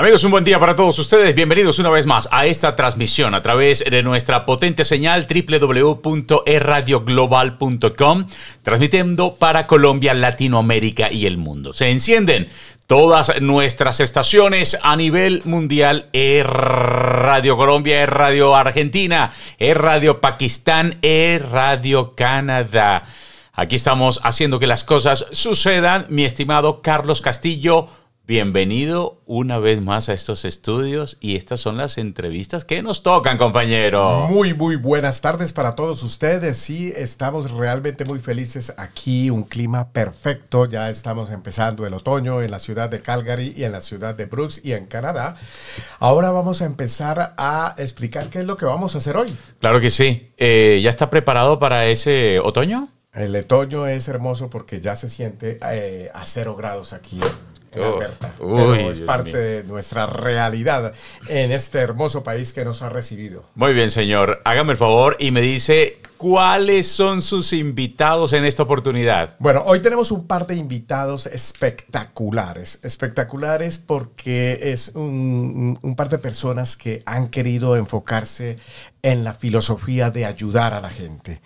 Amigos, un buen día para todos ustedes. Bienvenidos una vez más a esta transmisión a través de nuestra potente señal www.erradioglobal.com, transmitiendo para Colombia, Latinoamérica y el mundo. Se encienden todas nuestras estaciones a nivel mundial, es Radio Colombia, es Radio Argentina, es Radio Pakistán, es Radio Canadá. Aquí estamos haciendo que las cosas sucedan, mi estimado Carlos Castillo. Bienvenido una vez más a estos estudios y estas son las entrevistas que nos tocan, compañero. Muy, muy buenas tardes para todos ustedes. Sí, estamos realmente muy felices aquí, un clima perfecto. Ya estamos empezando el otoño en la ciudad de Calgary y en la ciudad de Brooks y en Canadá. Ahora vamos a empezar a explicar qué es lo que vamos a hacer hoy. Claro que sí. Eh, ¿Ya está preparado para ese otoño? El otoño es hermoso porque ya se siente eh, a cero grados aquí Oh, es parte de nuestra realidad en este hermoso país que nos ha recibido. Muy bien, señor. Hágame el favor y me dice ¿Cuáles son sus invitados en esta oportunidad? Bueno, hoy tenemos un par de invitados espectaculares. Espectaculares porque es un, par de personas que han querido enfocarse en la filosofía de ayudar a la gente.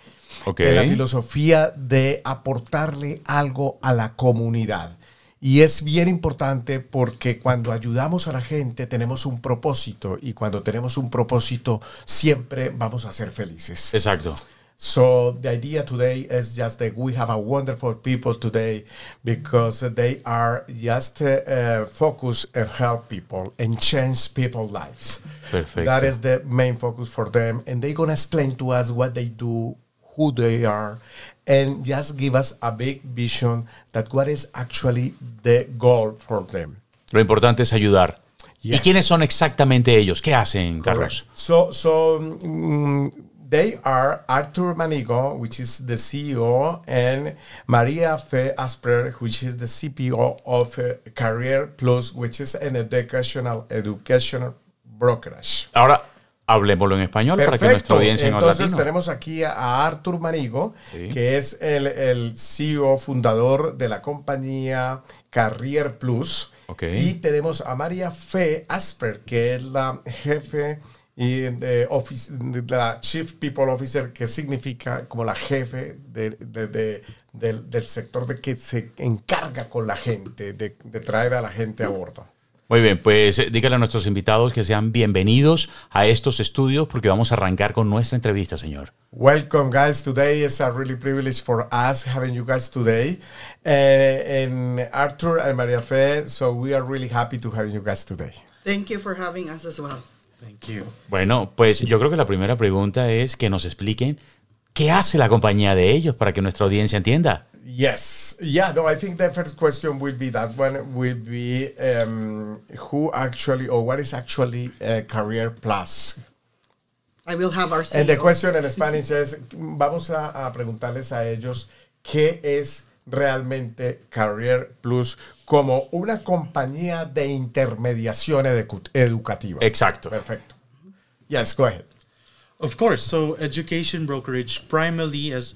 En la filosofía de aportarle algo a la comunidad. Y es bien importante porque cuando ayudamos a la gente tenemos un propósito y cuando tenemos un propósito siempre vamos a ser felices. Exacto. So the idea today is just that we have a wonderful people today because they are just uh, and help people and change people lives. Perfect. That is the main focus for them, and they're gonna explain to us what they do, who they are, and just give us a big vision that what is actually the goal for them. Lo importante es ayudar. Yes. ¿Y quiénes son exactamente ellos? ¿Qué hacen, Carlos? Correct. So, so um, they are Arthur Manigo, which is the CEO, and Maria Fe Asper, which is the CPO of uh, Career Plus, which is an educational educational brokerage. Ahora, Hablemoslo en español para que nuestra audiencia Entonces en Entonces tenemos aquí a Artur Manigo, que es el, CEO fundador de la compañía Carrier Plus. Y tenemos a María Fe Asper, que es la jefe y de, office, la Chief People Officer, que significa como la jefe del, del sector de que se encarga con la gente, de traer a la gente a bordo. Muy bien, pues eh, dígale a nuestros invitados que sean bienvenidos a estos estudios porque vamos a arrancar con nuestra entrevista, señor. Welcome, guys. Today is a really privilege for us having you guys today, and eh, Arthur and Maria Fe. So we are really happy to have you guys today. Thank you for having us as well. Thank you. Bueno, pues yo creo que la primera pregunta es que nos expliquen ¿Qué hace la compañía de ellos para que nuestra audiencia entienda? Yes. Yeah. No, I think the first question will be that one will be um, who actually or what is actually Career Plus. I will have our. And the e question in Spanish is vamos a, a preguntarles a ellos qué es realmente Career Plus como una compañía de intermediación educativa. Exacto. Perfecto. Yes, go ahead. Of course. So education brokerage primarily as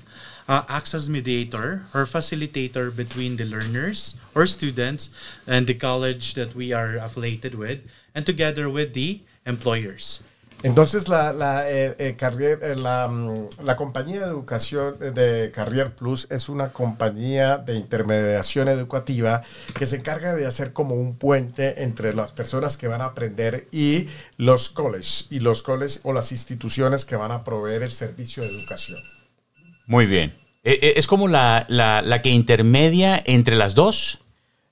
uh, acts as mediator or facilitator between the learners or students and the college that we are affiliated with, and together with the employers. Entonces, la, la, eh, eh, eh, mm, la, compañía de educación de Carrier Plus es una compañía de intermediación educativa que se encarga de hacer como un puente entre las personas que van a aprender y los colleges, y los colleges o las instituciones que van a proveer el servicio de educación. Muy bien. ¿Es como la, que intermedia entre las dos?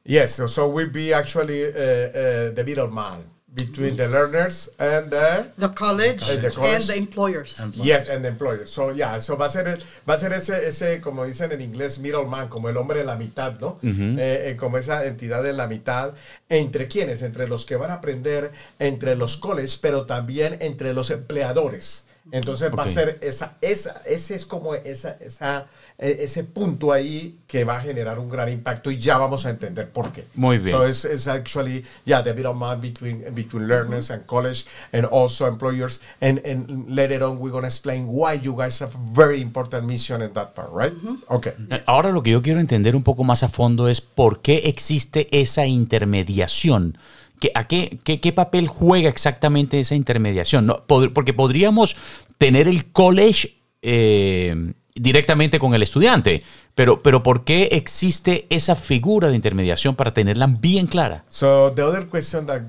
Yes, so we'll be actually uh, uh, the middleman between the learners and the, the college, and the, employers. Yes, and the employers. So yeah, so va a ser va a ser ese ese como dicen en inglés middleman, como el hombre de la mitad, ¿no? Eh, eh, como esa entidad de la mitad entre quiénes? entre los que van a aprender, entre los colleges, pero también entre los empleadores. Entonces va a ser esa, esa, ese es como esa, esa, e, ese punto ahí que va a generar un gran impacto y ya vamos a entender por qué. Muy bien. So it's, it's actually, yeah, the of man between, between learners and college and also employers. And, and later on we're going to explain why you guys have a very important mission in that part, right? Mm-hmm. Okay. Ahora lo que yo quiero entender un poco más a fondo es por qué existe esa intermediación ¿Qué, a qué, qué, papel juega exactamente esa intermediación? ¿No? porque podríamos tener el college eh, directamente con el estudiante, pero, pero ¿por qué existe esa figura de intermediación para tenerla bien clara? So the other question that,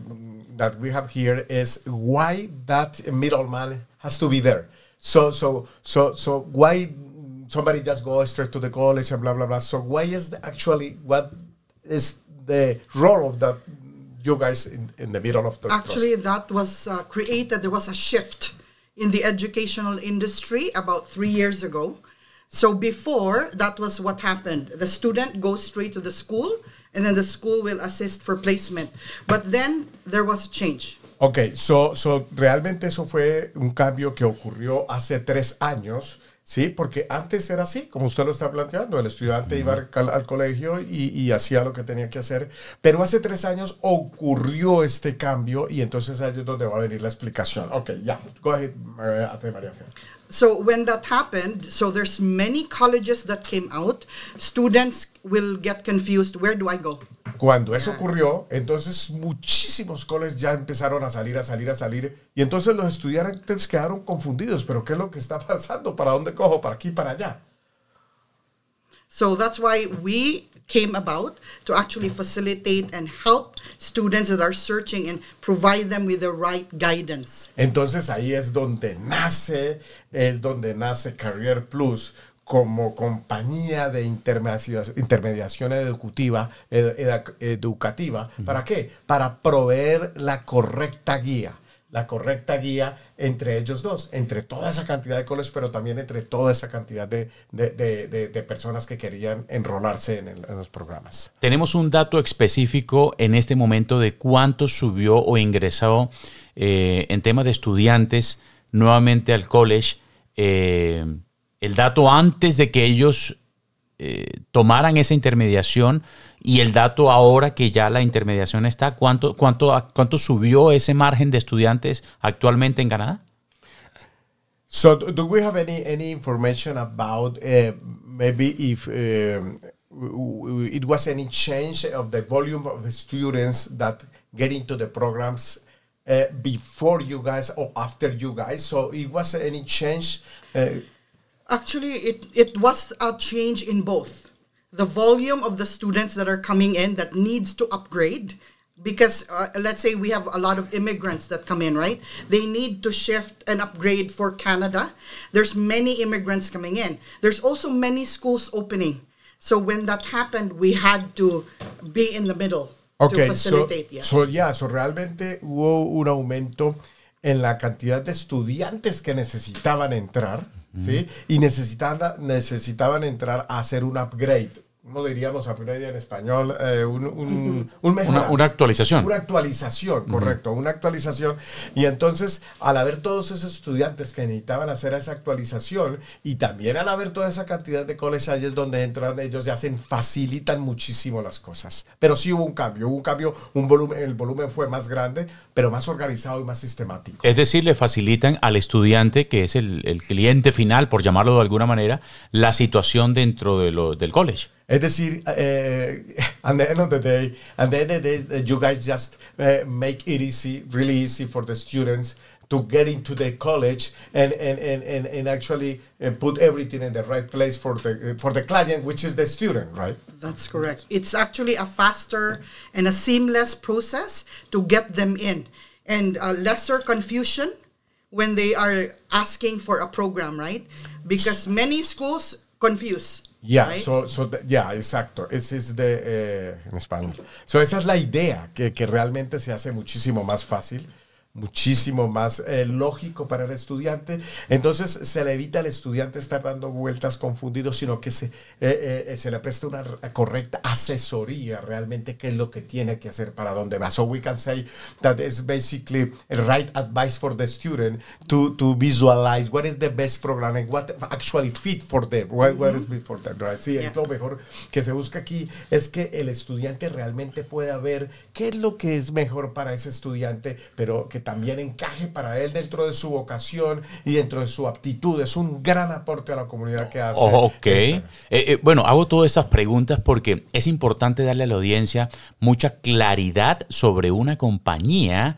that we have here is why that middleman has to be there. So, so, so, so why somebody just goes straight to the college and blah, blah, blah. So why is the, actually, what is the role of that you guys in, in the middle of the actually process. that was uh, created there was a shift in the educational industry about three years ago so before that was what happened the student goes straight to the school and then the school will assist for placement but then there was a change Ok, so, so realmente eso fue un cambio que ocurrió hace tres años Sí, porque antes era así, como usted lo está planteando, el estudiante iba al, colegio y, hacía lo que tenía que hacer, pero hace tres años ocurrió este cambio y entonces ahí es donde va a venir la explicación. Ok, ya, go ahead, eh, María So when that happened, so there's many colleges that came out, students will get confused, where do I go? Cuando eso ocurrió, entonces muchísimos coles ya empezaron a salir, a salir, a salir, y entonces los estudiantes quedaron confundidos, pero ¿qué es lo que está pasando? ¿Para dónde cojo? ¿Para aquí? ¿Para allá? Entonces ahí es donde nace, es donde nace Career Plus como compañía de intermediación educativa, educativa. ¿Para qué? Para proveer la correcta guía, la correcta guía entre ellos dos, entre toda esa cantidad de colegios, pero también entre toda esa cantidad de, personas que querían enrolarse en, los programas. Tenemos un dato específico en este momento de cuánto subió o ingresó eh, en tema de estudiantes nuevamente al college. Eh, el dato antes de que ellos eh, tomaran esa intermediación y el dato ahora que ya la intermediación está, ¿cuánto, cuánto, cuánto subió ese margen de estudiantes actualmente en Canadá? So, do we have any, any information about eh, maybe if eh, it was any change of the volume of students that get into the programs before you guys or after you guys? So, it was any change? Actually, it, it was a change in both. The volume of the students that are coming in that needs to upgrade because uh, let's say we have a lot of immigrants that come in right they need to shift and upgrade for canada there's many immigrants coming in there's also many schools opening so when that happened we had to be in the middle okay, to facilitate so, yeah. so yeah so realmente hubo un aumento en la cantidad de estudiantes que necesitaban entrar ¿sí? Y necesitaban entrar a hacer un upgrade, ¿cómo diríamos a primera idea en español? Eh, un, una, actualización. Una actualización, correcto, una actualización. Y entonces, al haber todos esos estudiantes que necesitaban hacer esa actualización y también al haber toda esa cantidad de colegiales donde entran ellos y hacen, facilitan muchísimo las cosas. Pero sí hubo un cambio, hubo un cambio, un volumen, el volumen fue más grande, pero más organizado y más sistemático. Es decir, le facilitan al estudiante, que es el, cliente final, por llamarlo de alguna manera, la situación dentro del college. It's decir, uh, eh, at the end of the day, at the end of the day, you guys just uh, make it easy, really easy for the students to get into the college and and and and, and actually eh, put everything in the right place for the for the client, which is the student, right? That's correct. It's actually a faster and a seamless process to get them in, and lesser confusion when they are asking for a program, right? Because many schools confuse Ya, so, exacto. es de, eh, español. So esa es la idea, que, que realmente se hace muchísimo más fácil muchísimo más eh, lógico para el estudiante. Entonces se le evita al estudiante estar dando vueltas confundido, sino que se, eh, eh, se le presta una correcta asesoría realmente qué es lo que tiene que hacer, para dónde va. So we can say that is basically right advice for the student to, visualize what is the best program what actually fit for them, what, is fit for them, es lo mejor que se busca aquí es que el estudiante realmente pueda ver qué es lo que es mejor para ese estudiante, pero que también encaje para él dentro de su vocación y dentro de su aptitud. Es un gran aporte a la comunidad que hace. Oh, ok. Eh, eh, bueno, hago todas esas preguntas porque es importante darle a la audiencia mucha claridad sobre una compañía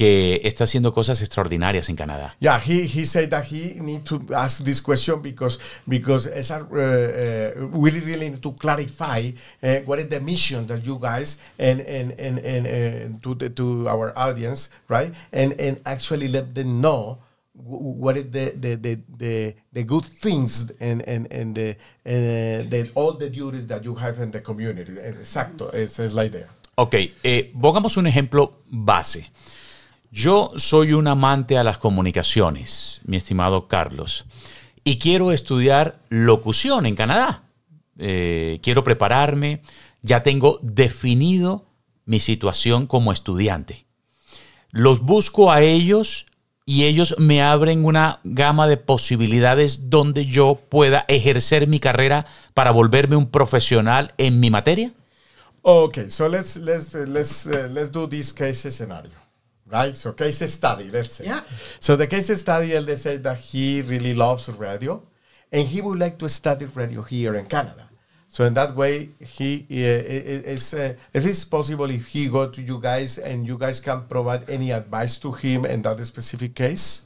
que está haciendo cosas extraordinarias en Canadá. Yeah, he he said that he need to ask this question because because uh, uh, we really need to clarify uh, what is the mission that you guys and and and, and to the, to our audience, right? And and actually let them know what is the the the, the, good things and and and the, and, the all the duties that you have in the community. Exacto, es, es la idea. Okay, eh, pongamos un ejemplo base. Yo soy un amante a las comunicaciones, mi estimado Carlos, y quiero estudiar locución en Canadá. Eh, quiero prepararme, ya tengo definido mi situación como estudiante. Los busco a ellos y ellos me abren una gama de posibilidades donde yo pueda ejercer mi carrera para volverme un profesional en mi materia. Okay, so let's let's let's eh, let's do this case scenario. right? So case study, let's say. Yeah. So the case study, they said that he really loves radio, and he would like to study radio here in Canada. So in that way, he uh, is uh, if it's possible, if he go to you guys and you guys can provide any advice to him in that specific case.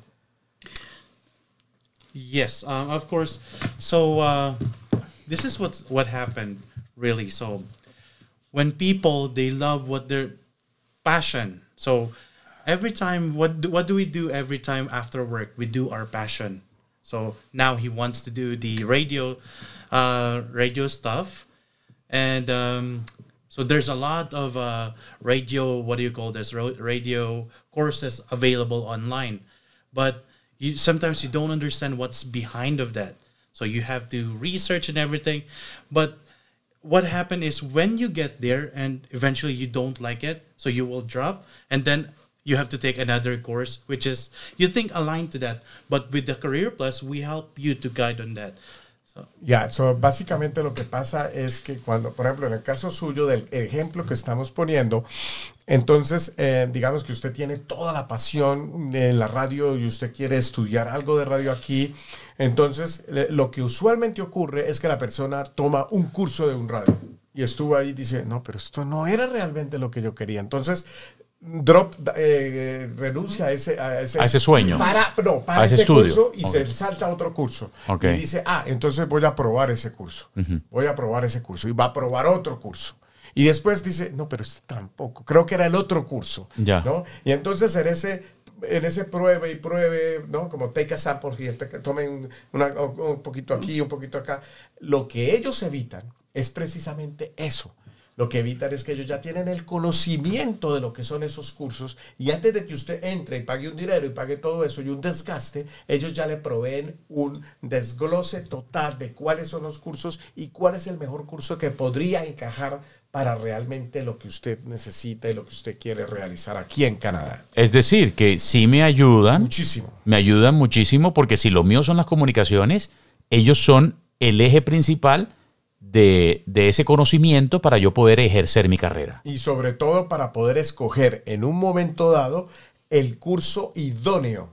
Yes, um, of course. So uh, this is what what happened really. So when people they love what their passion. So every time what do, what do we do every time after work we do our passion so now he wants to do the radio uh, radio stuff and um, so there's a lot of uh, radio what do you call this radio courses available online but you sometimes you don't understand what's behind of that so you have to research and everything but what happened is when you get there and eventually you don't like it so you will drop and then you have to take another course which is you think aligned to that but with the career plus we help you to guide on that Ya, yeah, so básicamente lo que pasa es que cuando, por ejemplo, en el caso suyo, del ejemplo que estamos poniendo, entonces, eh, digamos que usted tiene toda la pasión en la radio y usted quiere estudiar algo de radio aquí, entonces lo que usualmente ocurre es que la persona toma un curso de un radio, y estuvo ahí y dice, no, pero esto no era realmente lo que yo quería. Entonces, Drop eh, eh, renuncia a ese, a ese, sueño. Para, no, para ese, curso y se salta otro curso. Y dice, ah, entonces voy a probar ese curso. Voy a probar ese curso. Y va a probar otro curso. Y después dice, no, pero este tampoco. Creo que era el otro curso. Ya. ¿no? Y entonces en ese en ese pruebe y pruebe, ¿no? Como take a sample here, este, tomen un poquito aquí, un poquito acá. Lo que ellos evitan es precisamente eso lo que evitan es que ellos ya tienen el conocimiento de lo que son esos cursos y antes de que usted entre y pague un dinero y pague todo eso y un desgaste, ellos ya le proveen un desglose total de cuáles son los cursos y cuál es el mejor curso que podría encajar para realmente lo que usted necesita y lo que usted quiere realizar aquí en Canadá. Es decir, que sí me ayudan. Muchísimo. Me ayudan muchísimo porque si lo mío son las comunicaciones, ellos son el eje principal de, ese conocimiento para yo poder ejercer mi carrera. Y sobre todo para poder escoger en un momento dado el curso idóneo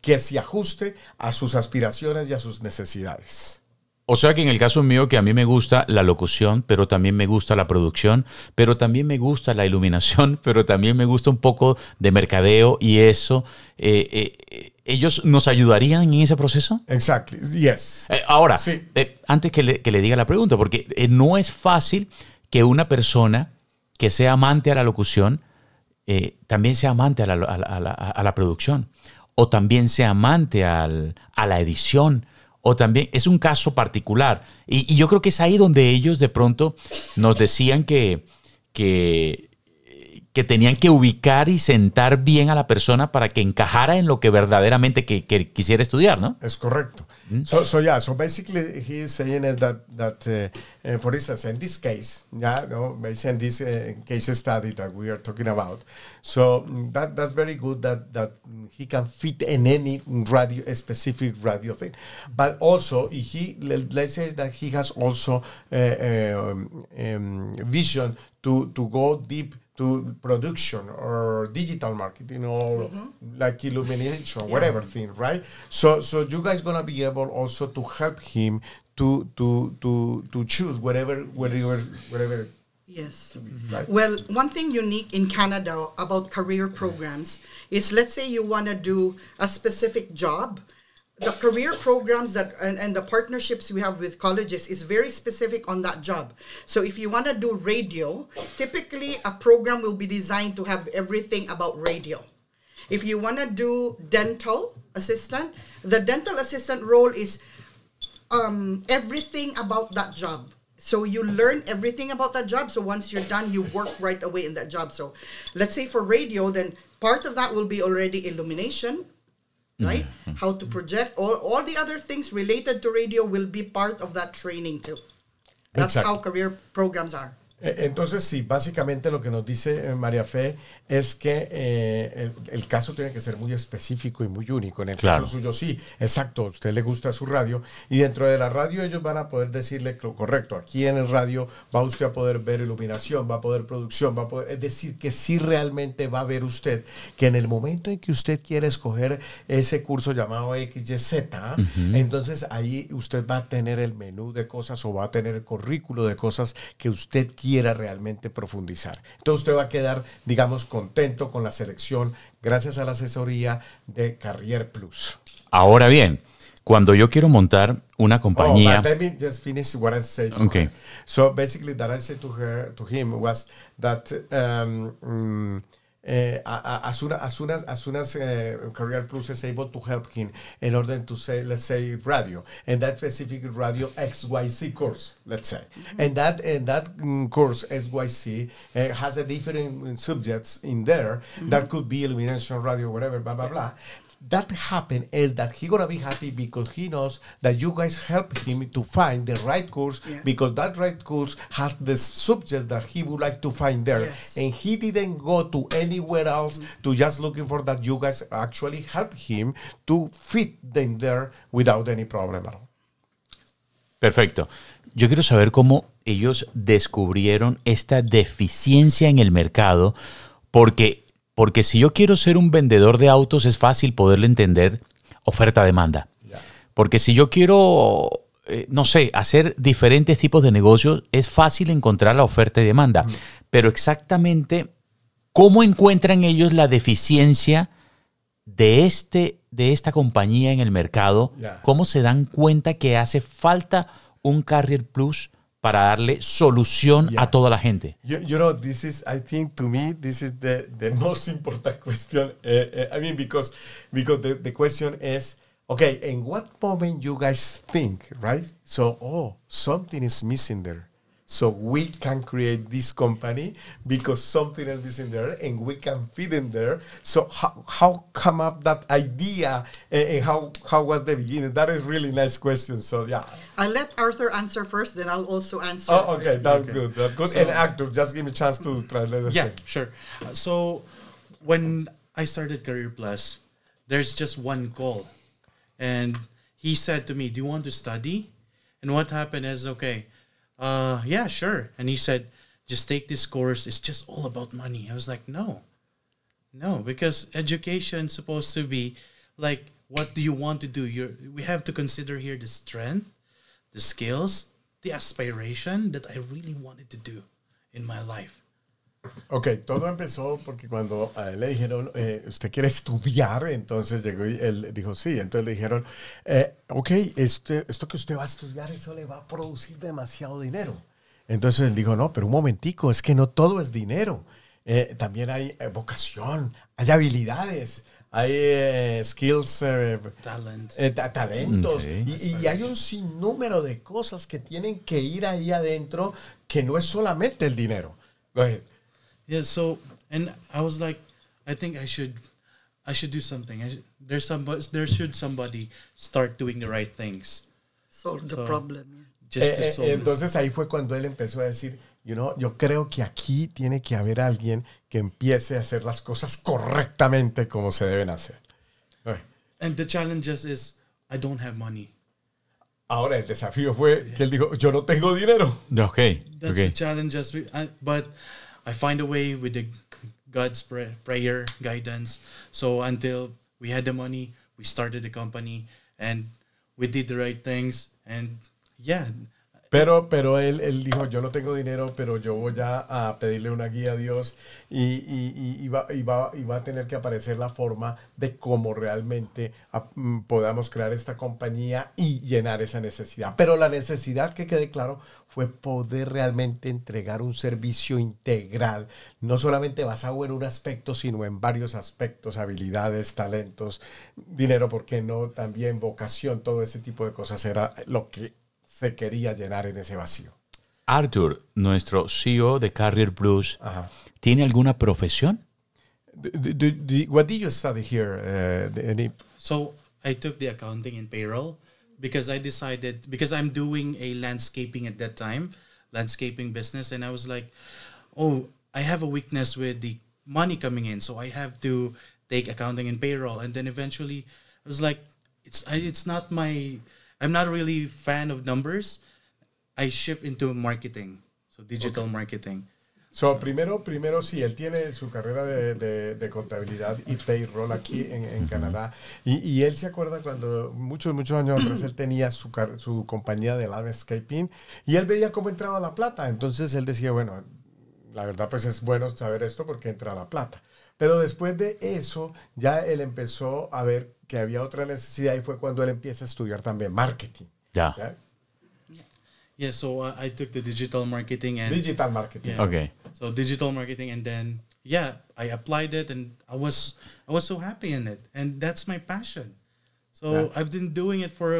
que se ajuste a sus aspiraciones y a sus necesidades. O sea que en el caso mío que a mí me gusta la locución, pero también me gusta la producción, pero también me gusta la iluminación, pero también me gusta un poco de mercadeo y eso. Eh, eh, eh, ¿Ellos nos ayudarían en ese proceso? Exacto, yes. Eh, ahora, eh, antes que le, le, diga la pregunta, porque eh, no es fácil que una persona que sea amante a la locución también sea amante a la, producción, o también sea amante a la edición, o también es un caso particular. Y, y, yo creo que es ahí donde ellos de pronto nos decían que, que que tenían que ubicar y sentar bien a la persona para que encajara en lo que verdaderamente que, quisiera estudiar, ¿no? Es correcto. Mm. So, yeah, so basically he's saying is that, that uh, for instance, in this case, yeah, no, basically in this eh, case study that we are talking about, so mm, that, that's very good that, that he can fit in any radio, specific radio thing. But also, he, let's say that he has also um, em, vision to, to go deep to production or digital marketing or mm-hmm. like illumination, yeah. whatever thing, right? So so you guys gonna be able also to help him to to to to choose whatever wherever whatever. Yes. Mm-hmm. Right? Well, one thing unique in Canada about career programs is let's say you want to do a specific job the career programs that and, and, the partnerships we have with colleges is very specific on that job so if you want to do radio typically a program will be designed to have everything about radio if you want to do dental assistant the dental assistant role is um, everything about that job so you learn everything about that job so once you're done you work right away in that job so let's say for radio then part of that will be already illumination right? Mm-hmm. mm-hmm. How to project all, all the other things related to radio will be part of that training too. That's exactly. how career programs are. E, entonces, sí, básicamente lo que nos dice eh, María Fe es que eh, el, caso tiene que ser muy específico y muy único. En el caso suyo, sí, exacto, usted le gusta su radio y dentro de la radio ellos van a poder decirle lo correcto. Aquí en el radio va usted a poder ver iluminación, va a poder producción, va a poder. Es decir, que sí realmente va a ver usted que en el momento en que usted quiere escoger ese curso llamado XYZ, entonces ahí usted va a tener el menú de cosas o va a tener el currículo de cosas que usted quiere quiera realmente profundizar. Entonces usted va a quedar, digamos, contento con la selección gracias a la asesoría de Carrier Plus. Ahora bien, cuando yo quiero montar una oh, compañía. Okay. So basically, I said to him, was that um, mm, uh, as soon as soon as, as, soon as uh, Career Plus is able to help him in order to say, let's say, radio, and that specific radio XYC course, let's say, mm-hmm. and that and that mm, course XYC uh, eh, has a different mm, subjects in there mm-hmm. that could be illumination, radio, whatever, blah blah blah that happened is that he gonna be happy because he knows that you guys help him to find the right course yeah. because that right course has the subject that he would like to find there yes. and he didn't go to anywhere else mm-hmm. to just looking for that you guys actually help him to fit them there without any problem at all perfecto yo quiero saber cómo ellos descubrieron esta deficiencia en el mercado porque Porque si yo quiero ser un vendedor de autos, es fácil poderle entender oferta-demanda. Porque si yo quiero, eh, no sé, hacer diferentes tipos de negocios, es fácil encontrar la oferta y demanda. Pero exactamente, ¿cómo encuentran ellos la deficiencia de, este, de esta compañía en el mercado? ¿Cómo se dan cuenta que hace falta un Carrier Plus? para darle solución a toda la gente. You, know, this is, I think, to me, this is the, the most important question. Eh, eh, I mean, because, because the, the question is, okay, in what moment you guys think, right? So, oh, something is missing there. So we can create this company because something else is in there and we can fit in there. So how, how come up that idea and, eh, and eh, how, how was the beginning? That is really nice question. So yeah. I'll let Arthur answer first, then I'll also answer. Oh, okay. That's okay. good. That's good. So and Arthur, just give me a chance to translate. Yeah, thing. sure. Uh, so when I started Career Plus, there's just one goal. And he said to me, do you want to study? And what happened is, okay, uh, yeah, sure. And he said, just take this course. It's just all about money. I was like, no, no, because is supposed to be like, what do you want to do? You're, we have to consider here the strength, the skills, the aspiration that I really wanted to do in my life. Ok, todo empezó porque cuando a él le dijeron, eh, usted quiere estudiar, entonces llegó y él dijo, sí, entonces le dijeron, eh, ok, este, esto que usted va a estudiar, eso le va a producir demasiado dinero. Entonces él dijo, no, pero un momentico, es que no todo es dinero. Eh, también hay vocación, hay habilidades, hay skills, talentos, y, y, hay un sinnúmero de cosas que tienen que ir ahí adentro que no es solamente el dinero yeah so and i was like i think i should i should do something I should, there's somebody there should somebody start doing the right things solve so, the problem just eh, to eh, solve eh, entonces ahí fue cuando él empezó a decir you know, yo creo que aquí tiene que haber alguien que empiece a hacer las cosas correctamente como se deben hacer okay. and the challenge is i don't have money Ahora el desafío fue que él dijo, yo no tengo dinero. That's okay. the challenge, just, I, but I find a way with the God's prayer guidance. So until we had the money, we started the company and we did the right things. And yeah, Pero, pero él, él dijo, yo no tengo dinero, pero yo voy a pedirle una guía a Dios y, va, a tener que aparecer la forma de cómo realmente ah, mm, podamos crear esta compañía y llenar esa necesidad. Pero la necesidad, que quede claro, fue poder realmente entregar un servicio integral, no solamente basado en un aspecto, sino en varios aspectos, habilidades, talentos, dinero, ¿por qué no? También vocación, todo ese tipo de cosas era lo que se quería llenar en ese vacío. Arthur, nuestro CEO de Carrier Blues, Ajá. ¿tiene alguna profesión? what did you study here? Uh, any... So I took the accounting and payroll because I decided because I'm doing a landscaping at that time, landscaping business, and I was like, oh, I have a weakness with the money coming in, so I have to take accounting and payroll, and then eventually I was like, it's it's not my I'm not really fan of numbers. I shift into marketing, so digital marketing. So, primero, primero sí, él tiene su carrera de, de, contabilidad y payroll aquí en, en Canadá. Y, y, él se acuerda cuando muchos, muchos años antes él tenía su, su compañía de landscaping y él veía cómo entraba la plata. Entonces él decía, bueno, la verdad pues es bueno saber esto porque entra la plata. Pero después de eso, ya él empezó a ver que había otra necesidad y fue cuando él empieza a estudiar también marketing. Ya. Yeah. yeah, so uh, I took the digital marketing and digital marketing. Yeah. Okay. So digital marketing and then yeah, I applied it and I was I was so happy in it and that's my passion. So I've been doing it for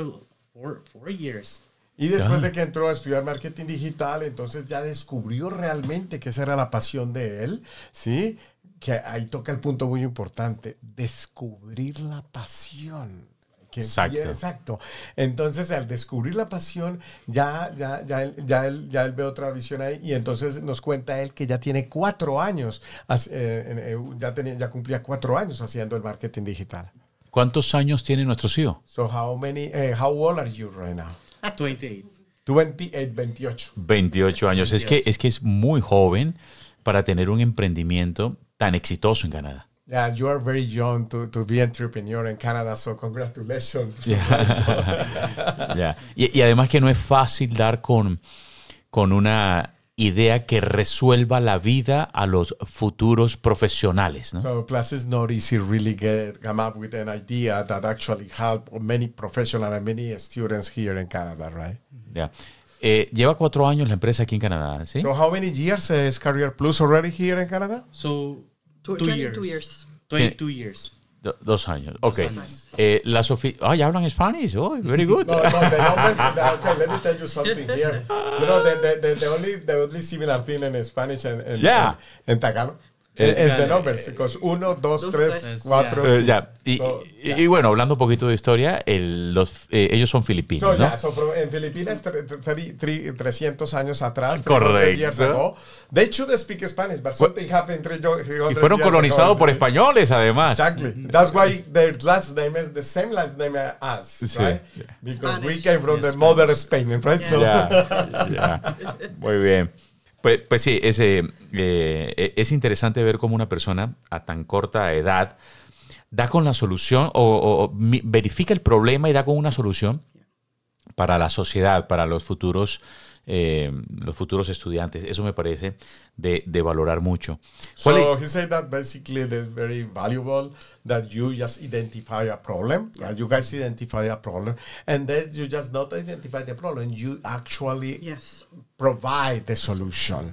for four years. Y después de que entró a estudiar marketing digital, entonces ya descubrió realmente que esa era la pasión de él, ¿sí? que ahí toca el punto muy importante, descubrir la pasión. exacto. Entonces, al descubrir la pasión, ya, ya, ya, él, ya, ve otra visión ahí y entonces nos cuenta él que ya tiene cuatro años, eh, eh, ya, tenía, ya cumplía cuatro años haciendo el marketing digital. ¿Cuántos años tiene nuestro CEO? So how many, eh, how old are you right now? 28. 28, 28. 28 años. Es, que, es que es muy joven para tener un emprendimiento tan exitoso en Canadá. Yeah, you are very young to, to be entrepreneur in Canada, so congratulations. Yeah. yeah. Y, además que no es fácil dar con, con una idea que resuelva la vida a los futuros profesionales. ¿no? So plus it's not easy really get come up with an idea that actually help many professionals and many students here in Canada, right? Yeah. Eh, lleva cuatro años la empresa aquí en Canadá, ¿sí? So how many years is Career Plus already here in Canada? So 22 years. 22 years. dos años. Ok. Eh, la Oh, hablan Spanish. Oh, very good. no, no, the numbers, okay, let me tell you something here. You know, the, only, the only similar thing in Spanish and, and, and Tagalog eh, es este, de numbers, eh, chicos. Uno, dos, dos tres, eh, cuatro. Y, bueno, hablando un poquito de historia, el, los, eh, ellos son filipinos. So, ¿no? so, en Filipinas, 300 años atrás. Correcto. De hecho, de speak Spanish, but something happened three, Y fueron colonizados por españoles, además. Exactly. That's why their last name is the same last name as us, right? Because Spanish. we came from the mother Spain, right? So. Muy bien. Pues, pues sí, es, eh, e-, es interesante ver cómo una persona a tan corta edad da con la solución o verifica el problema y da con una solución para la sociedad, para los futuros eh, los futuros estudiantes. Eso me parece de, de valorar mucho. So he said that basically it is very valuable that you just identify a problem. Yeah. You guys identify a problem, and then you just not identify the problem. You actually yes. provide the solution,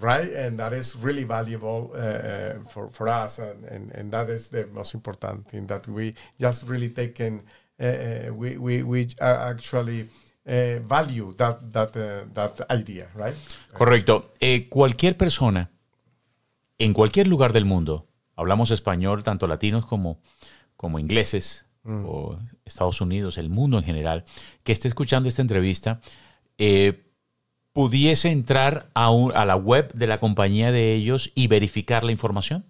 right? And that is really valuable uh, uh for for us, and, and and that is the most important thing that we just really taken. Uh, uh, we we we are actually Eh, value eh, that, idea, right? Correcto. Eh, cualquier persona, en cualquier lugar del mundo, hablamos español, tanto latinos como, como ingleses, mm. o Estados Unidos, el mundo en general, que esté escuchando esta entrevista, pudiese entrar a, a la web de la compañía de ellos y verificar la información?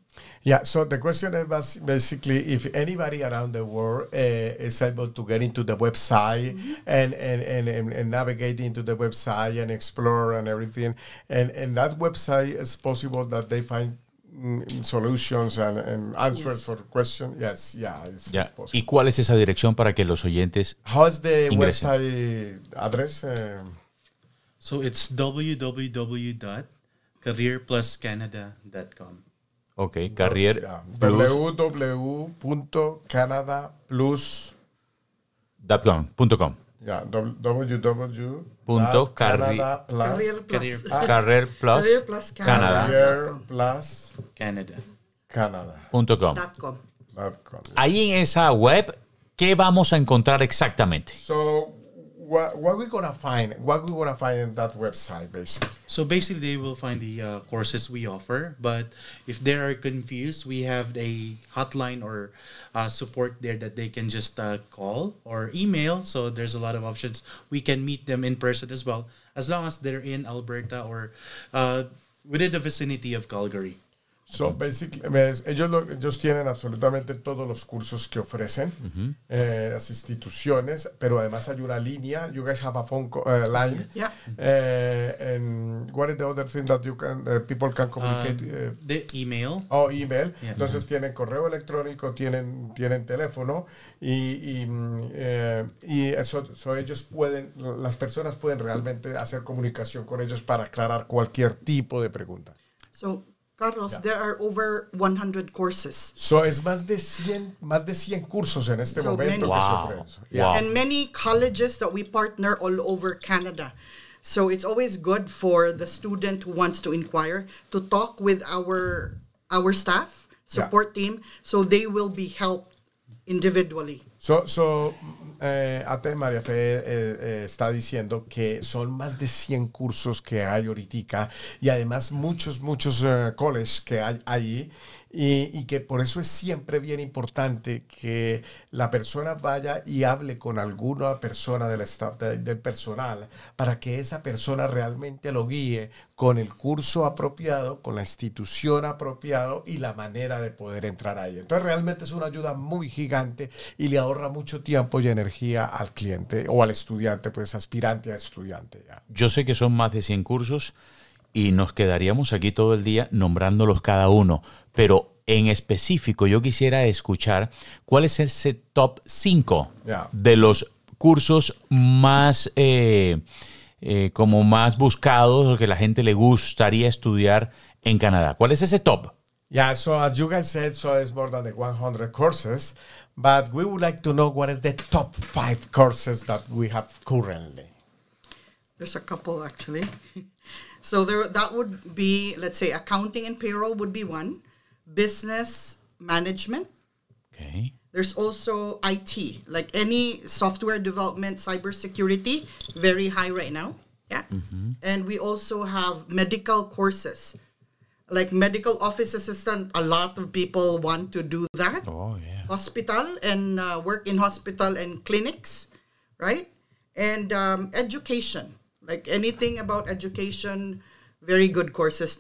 Yeah, so the question is basically if anybody around the world uh, is able to get into the website mm-hmm. and, and, and, and, and navigate into the website and explore and everything, and, and that website is possible that they find mm, solutions and, and answers yes. for questions. Yes, yeah. yeah. ¿Y cuál es esa dirección para que los oyentes How is the ingresen? website address? Eh, so it's www.careerpluscanada.com. Ok, Carrier www.canada.com. Ya, www. Punto Carrier Plus. Plus. com. Ahí en esa web, ¿qué vamos a encontrar exactamente? what what we gonna find? What we gonna find in that website, basically? So basically, they will find the uh, courses we offer. But if they are confused, we have a hotline or uh, support there that they can just uh, call or email. So there's a lot of options. We can meet them in person as well, as long as they're in Alberta or uh, within the vicinity of Calgary. So basically, ellos, ellos tienen absolutamente todos los cursos que ofrecen eh, las instituciones, pero además hay una línea. You guys have a phone eh, line. Yeah. what is the other thing that you can, eh, people can communicate? Ah, email. Oh, email. Entonces tienen correo electrónico, tienen, tienen teléfono y, mm, y, eso, so ellos pueden, las personas pueden realmente hacer comunicación con ellos para aclarar cualquier tipo de pregunta. So Carlos, yeah. there are over 100 courses. So it's más de 100, más de 100 cursos en este so momento many, wow. Yeah. Wow. And many colleges that we partner all over Canada. So it's always good for the student who wants to inquire to talk with our our staff, support yeah. team, so they will be helped individually. So, so eh, Ate María Fe eh, eh, está diciendo que son más de 100 cursos que hay ahorita y además muchos, muchos colleges que hay allí y, que por eso es siempre bien importante que la persona vaya y hable con alguna persona del, del personal para que esa persona realmente lo guíe con el curso apropiado, con la institución apropiado y la manera de poder entrar ahí. Entonces realmente es una ayuda muy gigante y le ahorra mucho tiempo y energía al cliente o al estudiante, pues aspirante a estudiante. Yo sé que son más de 100 cursos y nos quedaríamos aquí todo el día nombrándolos cada uno, pero en específico yo quisiera escuchar cuál es ese top 5 de los cursos más... Eh, eh, como más buscados o que la gente le gustaría estudiar en Canadá? ¿Cuál es ese top? Yeah, so as you guys said, so it's more than 100 courses, but we would like to know what is the top five courses that we have currently. There's a couple actually. So there, that would be, let's say, accounting and payroll would be one, business management. Okay. There's also IT, like any software development, cybersecurity, very high right now. Yeah. Mm-hmm. And we also have medical courses, like medical office assistant. A lot of people want to do that. Oh yeah. Hospital and uh, work in hospital and clinics, right? And um, education like anything about education, very good courses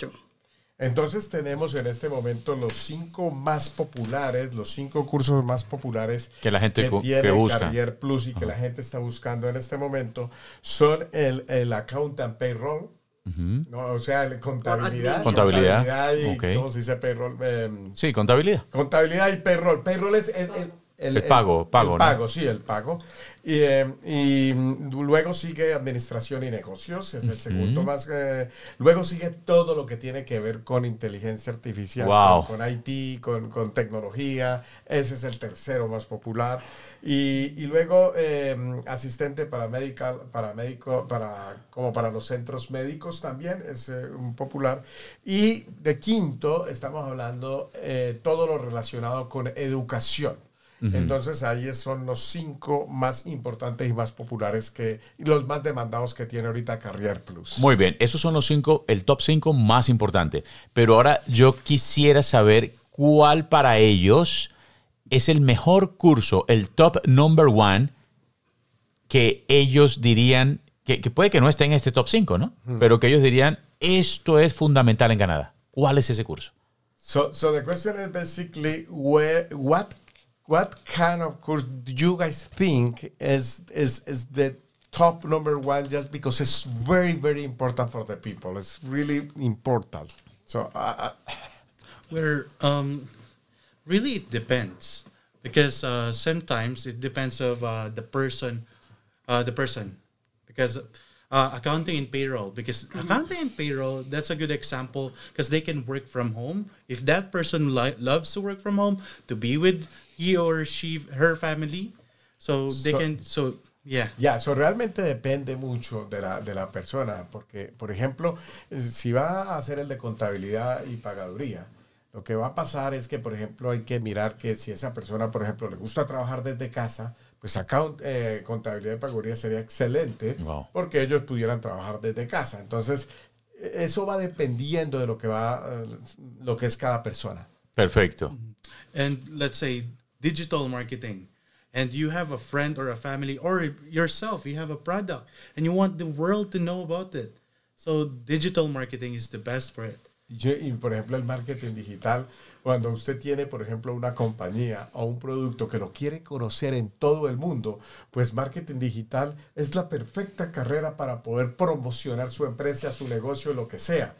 Entonces tenemos en este momento los cinco más populares, los cinco cursos más populares que la gente tiene busca. Career Plus y que la gente está buscando en este momento son el, el account and payroll, o sea, contabilidad. Contabilidad. y, se dice em, sí, contabilidad. Contabilidad y payroll. Payroll es, el el, pago, pago. pago, sí, el pago. Eh, y, luego sigue administración y negocios, es el segundo más. Eh, luego sigue todo lo que tiene que ver con inteligencia artificial, con, IT, con, tecnología. Ese es el tercero más popular. Y, luego eh, asistente para paramédico, para, como para los centros médicos también es un popular. Y de quinto estamos hablando todo lo relacionado con educación. Entonces ahí son los cinco más importantes y más populares que los más demandados que tiene ahorita Carrier Plus. Muy bien, esos son los cinco, el top cinco más importante. Pero ahora yo quisiera saber cuál para ellos es el mejor curso, el top number one que ellos dirían, que, puede que no esté en este top 5, ¿no? Pero que ellos dirían, esto es fundamental en Canadá. ¿Cuál es ese curso? So, the question is basically what what kind of course do you guys think is is is the top number one just because it's very very important for the people it's really important so uh, um really it depends because uh, sometimes it depends of uh, the person uh, the person because uh, accounting and payroll because mm-hmm. accounting and payroll that's a good example because they can work from home if that person li- loves to work from home to be with he or she, her family. So they can, so, yeah. Ya, yeah, eso realmente depende mucho de la, persona, porque, por ejemplo, si va a hacer el de contabilidad y pagaduría, lo que va a pasar es que, por ejemplo, hay que mirar que si esa persona, por ejemplo, le gusta trabajar desde casa, pues acá eh, contabilidad y pagaduría sería excelente porque ellos pudieran trabajar desde casa. Entonces, eso va dependiendo de lo que va, eh, lo que es cada persona. Perfecto. And let's say digital marketing, and you have a friend or a family or yourself, you have a product and you want the world to know about it. So digital marketing is the best for it. y por ejemplo el marketing digital, cuando usted tiene, por ejemplo, una compañía o un producto que lo quiere conocer en todo el mundo, pues marketing digital es la perfecta carrera para poder promocionar su empresa, su negocio, lo que sea.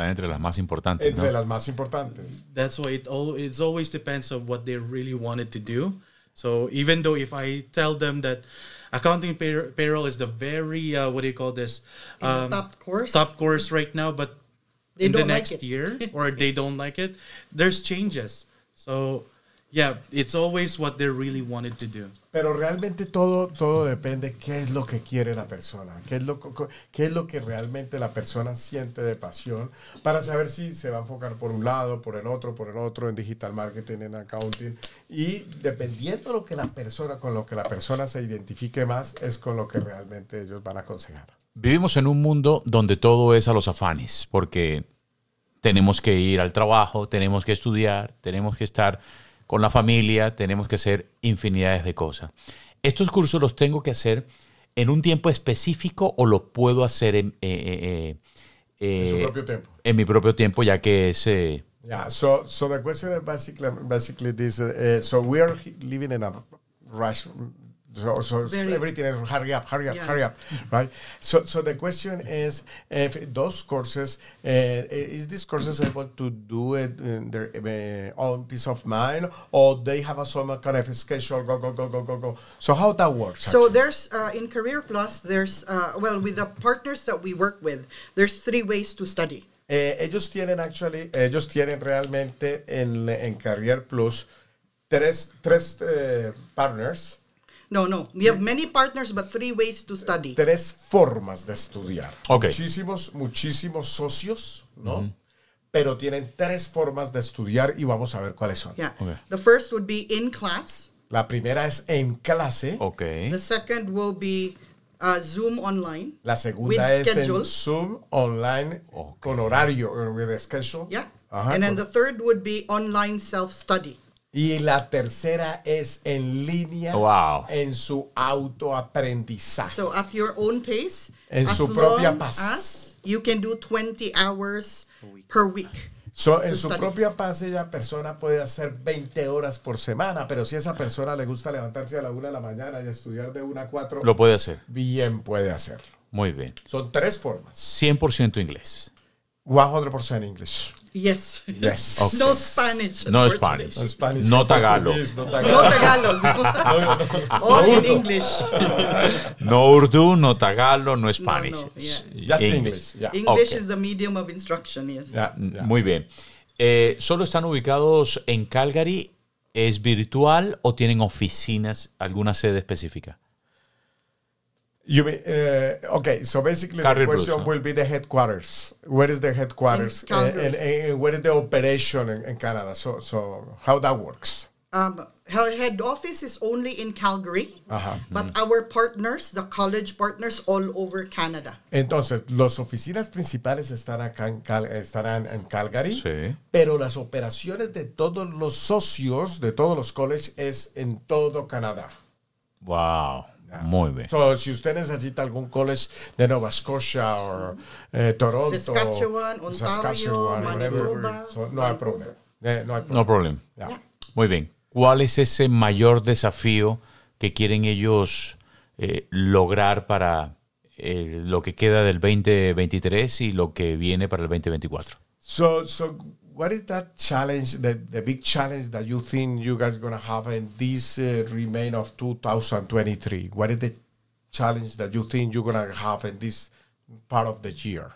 están entre las más importantes. Entre ¿no? las más importantes. That's why it all, it's always depends on what they really wanted to do. So even though if I tell them that accounting pay payroll is the very uh, what do you call this um, top course top course right now, but they in the next like year or they don't like it, there's changes. So yeah, it's always what they really wanted to do. Pero realmente todo, todo depende qué es lo que quiere la persona, qué es, lo, qué es lo que realmente la persona siente de pasión para saber si se va a enfocar por un lado, por el otro, por el otro, en digital marketing, en accounting. Y dependiendo de lo que la persona, con lo que la persona se identifique más, es con lo que realmente ellos van a aconsejar. Vivimos en un mundo donde todo es a los afanes, porque tenemos que ir al trabajo, tenemos que estudiar, tenemos que estar con la familia, tenemos que hacer infinidades de cosas. Estos cursos los tengo que hacer en un tiempo específico o lo puedo hacer en, eh, eh, eh, mi propio tiempo, ya que es. So, the question basically, basically so we are living in a rush So, so, everything is hurry up, hurry up, yeah. hurry up, right? So, so the question is, if those courses, uh, is these courses able to do it in their uh, own peace of mind, or they have a some kind of schedule, go, go, go, go, go, go? So, how that works? So, actually? there's uh, in Career Plus, there's uh, well, with the partners that we work with, there's three ways to study. Eh, ellos tienen actually, ellos tienen realmente en en Career Plus tres tres eh, partners. No, no. We have many partners, but three ways to study. Tres formas de estudiar. Okay. Muchísimos, muchísimos socios, ¿no? Mm. Pero tienen tres formas de estudiar y vamos a ver cuáles son. Yeah. Okay. The first would be in class. La primera es en clase. Okay. The second will be uh, Zoom online. La segunda es schedule. en Zoom online okay. con horario, eh, with schedule. Yeah. Uh -huh. And then the third would be online self-study. Y la tercera es en línea en su autoaprendizaje. So at your own pace. En su propia paz. You can do 20 hours per week. en su propia paz, ella persona puede hacer 20 horas por semana, pero si a esa persona le gusta levantarse a la una de la mañana y estudiar de una a 4, lo puede hacer. Bien puede hacerlo. Muy bien. Son tres formas. 100% inglés. 100% English. Yes. Yes. No Spanish. No Spanish. No No Tagalo. No Tagalo. No All in English. No Urdu, no Tagalo, no Spanish. No, Just English. English, English is the medium of instruction, yes. Muy bien. Eh, ¿Solo están ubicados en Calgary? ¿Es virtual o tienen oficinas, alguna sede específica? You mean, uh, okay, so basically the question will be the headquarters. Where is the headquarters? and, eh, where is the operation in, Canada? So, so how that works? Um, her head office is only in Calgary, uh-huh. but mm-hmm. our partners, the college partners, all over Canada. Entonces, los oficinas principales acá estarán en Calgary, sí. pero las operaciones de todos los socios, de todos los colleges, es en todo Canadá. Wow. Muy bien. So, si usted necesita algún college de Nova Scotia o eh, Toronto, Saskatchewan, pues, Ontario, Saskatchewan, Manitoba, no, hay problema. Eh, no hay problema. Muy bien. ¿Cuál es ese mayor desafío que quieren ellos eh, lograr para lo que queda del 2023 y lo que viene para el 2024? So, what is that challenge, the, the big challenge that you think you guys going to have in this uh, remain of 2023? What is the challenge that you think you're going to have in this part of the year?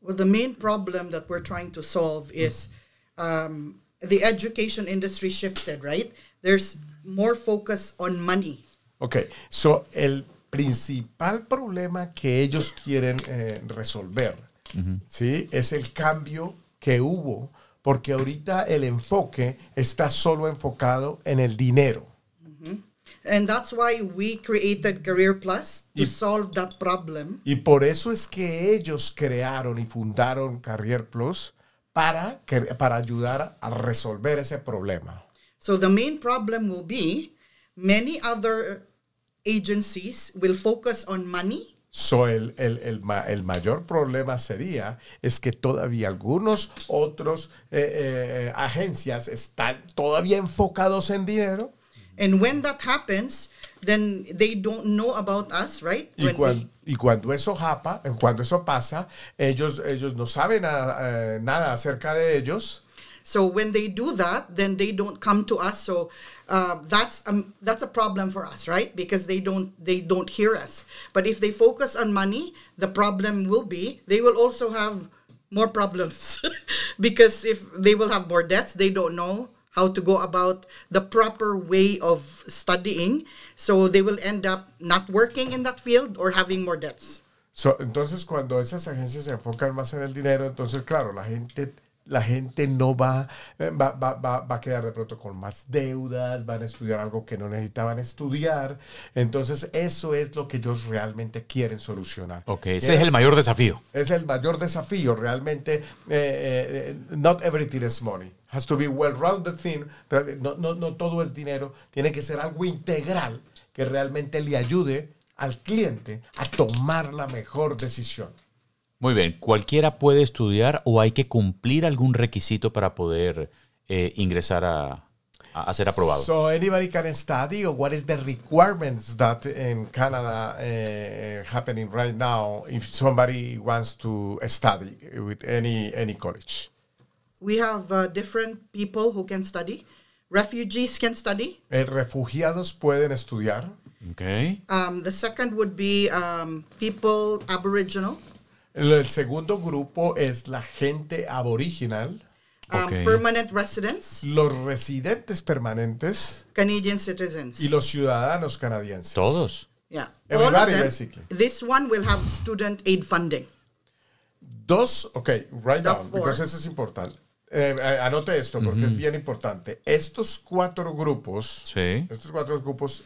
Well, the main problem that we're trying to solve is um, the education industry shifted, right? There's more focus on money. Okay, so el principal problema que ellos quieren eh, resolver, uh -huh. ¿sí? Es el cambio que hubo, porque ahorita el enfoque está solo enfocado en el dinero. Mm-hmm. And that's why we created Career Plus to y, solve that problem. Y por eso es que ellos crearon y fundaron Career Plus para, para ayudar a resolver ese problema. So the main problem will be many other agencies will focus on money So, el, el, el, el, mayor problema sería es que todavía algunos otros eh, eh, agencias están todavía enfocados en dinero. And when that happens, then they don't know about us, right? Y, y cuando, eso japa, eh, cuando eso pasa, ellos, ellos no saben nada acerca de ellos. So when they do that, then they don't come to us. So Um, that's um, that's a problem for us, right? Because they don't they don't hear us. But if they focus on money, the problem will be they will also have more problems because if they will have more debts, they don't know how to go about the proper way of studying. So they will end up not working in that field or having more debts. So, entonces, cuando esas agencias se enfocan más en el dinero, entonces, claro, la gente la gente no eh, va va, a quedar de pronto con más deudas, van a estudiar algo que no necesitaban estudiar. Entonces, eso es lo que ellos realmente quieren solucionar. Ok, ese es el mayor desafío. Es el mayor desafío, realmente. Eh, eh, not everything is money. Has to be well-rounded thing. no todo es dinero. Tiene que ser algo integral que realmente le ayude al cliente a tomar la mejor decisión. Muy bien, ¿cualquiera puede estudiar o hay que cumplir algún requisito para poder eh, ingresar a, a ser aprobado. So anybody can study, or what is the requirements that in Canada eh, eh, happening right now if somebody wants to study with any any college? We have uh, different people who can study. Refugees can study. Eh, refugiados pueden estudiar. Okay. Um, the second would be um, people aboriginal. El segundo grupo es la gente aboriginal. Um, permanent residents. Los residentes permanentes. Canadian citizens. Y los ciudadanos canadienses. Todos. Yeah. Everybody, basically. This one will have student aid funding. Dos, ok, write down, Porque eso es importante. Eh, anote esto porque es bien importante. Estos cuatro grupos, sí. estos cuatro grupos,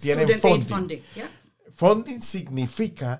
tienen funding. funding significa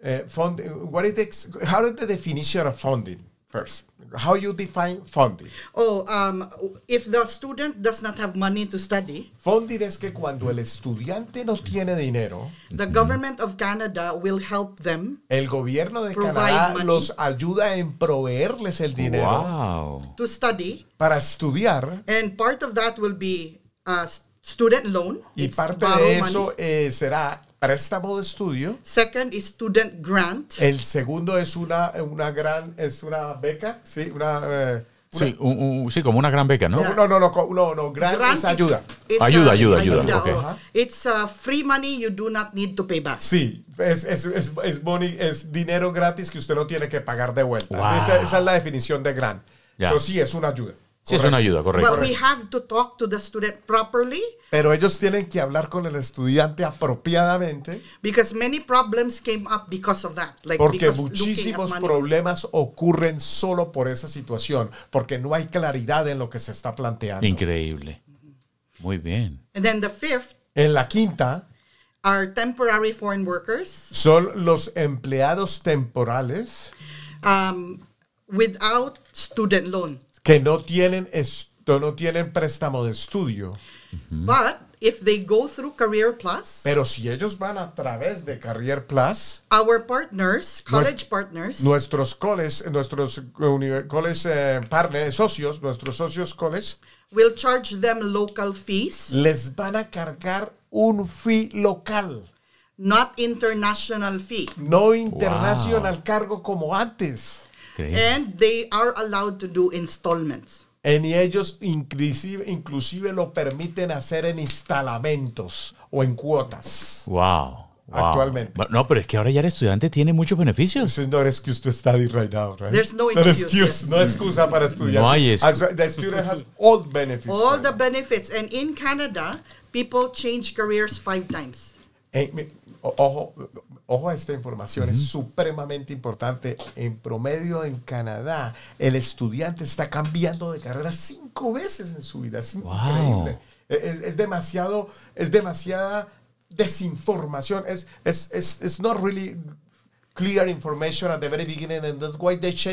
Uh, fund, what it how is the definition of funding first? How you define funding? Oh, um, if the student does not have money to study. Funding es que cuando el estudiante no tiene dinero. The government of Canada will help them. El gobierno de Canadá los ayuda en proveerles el dinero. Wow. To study. Para estudiar. And part of that will be a student loan. Y parte de eso eh, será préstamo de estudio. Second is student grant. El segundo es una, una gran, es una beca, sí, una... Eh, sí, un, sí, como una gran beca, ¿no? No, no, no, no, no grant, es ayuda. ayuda, ayuda. ayuda, okay. It's a uh, free money you do not need to pay back. Sí, es, es, es, es, money, es dinero gratis que usted no tiene que pagar de vuelta. Esa, esa, es la definición de grant. Eso sí, es una ayuda. Sí, es una ayuda, correcto. Pero ellos tienen que hablar con el estudiante apropiadamente. Because many problems porque muchísimos problemas ocurren solo por esa situación, porque no hay claridad en lo que se está planteando. Increíble. Muy bien. en la quinta. workers. Son los empleados temporales. Um, without student loan que no tienen esto no tienen préstamo de estudio. But if they go through Career Plus, pero si ellos van a través de Career Plus, our partners, college partners, nuestros colleges, nuestros college eh, eh partners, eh, socios, nuestros socios colleges. will charge them local fees. Les van a cargar un fee local. Not international fee. No internacional cargo como antes. And they are allowed to do installments. y ellos inclusive, lo permiten hacer en instalamentos o en cuotas. Wow. actualmente. No, pero es que ahora ya el estudiante tiene muchos beneficios. There's no excuse to study right now, right? There's no excuse. excuse No excusa para estudiar. No hay excusa. The student has all benefits. All the benefits. And in Canada, people change careers five times. Eh, ojo, ojo a esta información, es supremamente importante. En promedio en Canadá, el estudiante está cambiando de carrera cinco veces en su vida. Es increíble. Es, demasiado, es demasiada desinformación. Es, es, es, clear information at very beginning and that's why es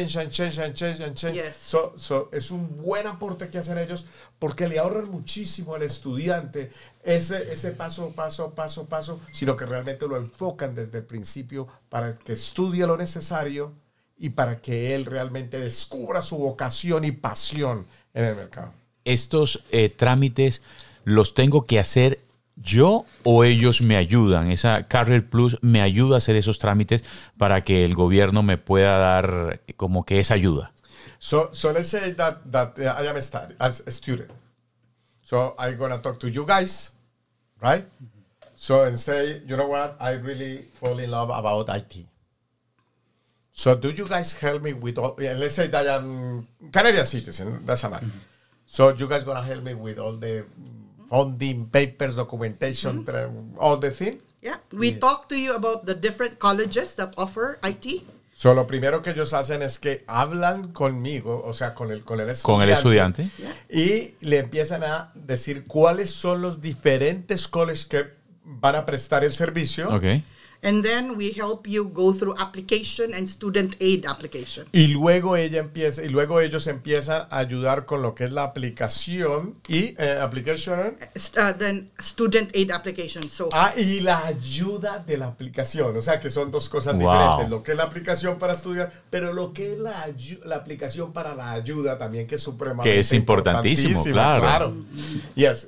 un buen aporte que hacen ellos porque le ahorran muchísimo al estudiante ese, ese paso, paso, paso, paso, sino que realmente lo enfocan desde el principio para que estudie lo necesario y para que él realmente descubra su vocación y pasión en el mercado. Estos eh, trámites los tengo que hacer yo o ellos me ayudan. Esa Carrier Plus me ayuda a hacer esos trámites para que el gobierno me pueda dar como que esa ayuda. So, so let's say that, that eh, I am a student. So I'm going to talk to you guys, right? So and say, you know what, I really fall in love about IT. So do you guys help me with all, eh, let's say that I'm Canadian citizen, that's a matter. Mm-hmm. So you guys going to help me with all the funding, papers, documentation, mm-hmm. all the thing. Yeah, we talk to you about the different colleges that offer IT. lo primero que ellos hacen es que hablan conmigo, o sea, con el, con estudiante. Con el estudiante. Y le empiezan a decir cuáles son los diferentes colleges que van a prestar el servicio. Okay we help you through application student Y luego ella empieza y luego ellos empiezan a ayudar con lo que es la aplicación y eh, application uh, student aid application. Ah, y la ayuda de la aplicación, o sea que son dos cosas diferentes, lo que es la aplicación para estudiar, pero lo que es la, la aplicación para la ayuda también que es supremamente que es importantísimo, claro. claro. Yes,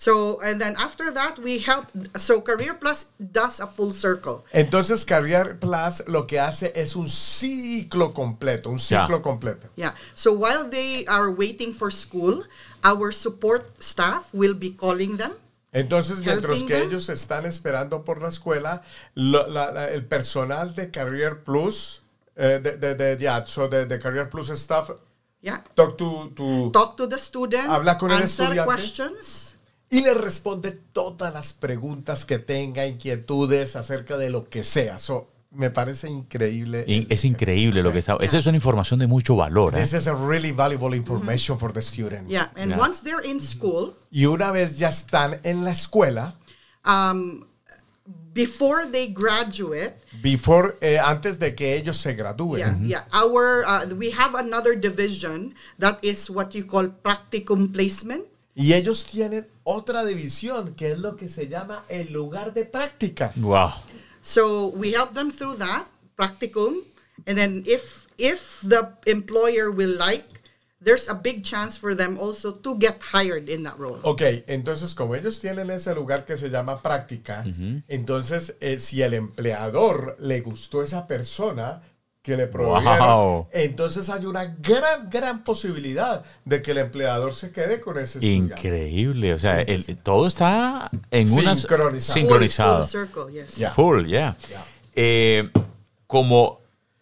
So, and then after that, we help. So, Career Plus does a full circle. Entonces, Career Plus lo que hace es un ciclo completo, un ciclo yeah. completo. Yeah. So, while they are waiting for school, our support staff will be calling them. Entonces, mientras que them. ellos están esperando por la escuela, lo, la, la, el personal de Career Plus, eh, de, de, de, yeah, so de, de Career Plus staff, yeah. talk to, to, talk to the student, habla con answer el estudiante. questions. y le responde todas las preguntas que tenga, inquietudes acerca de lo que sea. me parece increíble. Y es increíble lo que está. Esa es una información de mucho valor. ¿eh? This is a really valuable information Y una vez ya están en la escuela. Um, before they graduate. Before, eh, antes de que ellos se gradúen. Our, uh, we have another division that is what you call practicum placement. Y ellos tienen otra división que es lo que se llama el lugar de práctica. Wow. So we help them through that practicum, and then if if the employer will like there's a big chance for them also to get hired in that role. Okay, entonces como ellos tienen ese lugar que se llama práctica, entonces eh, si el empleador le gustó esa persona, le Entonces hay una gran, gran posibilidad de que el empleador se quede con ese estudiante. Increíble. O sea, todo está en sincronizado. una... Sincronizado. Full, eh, como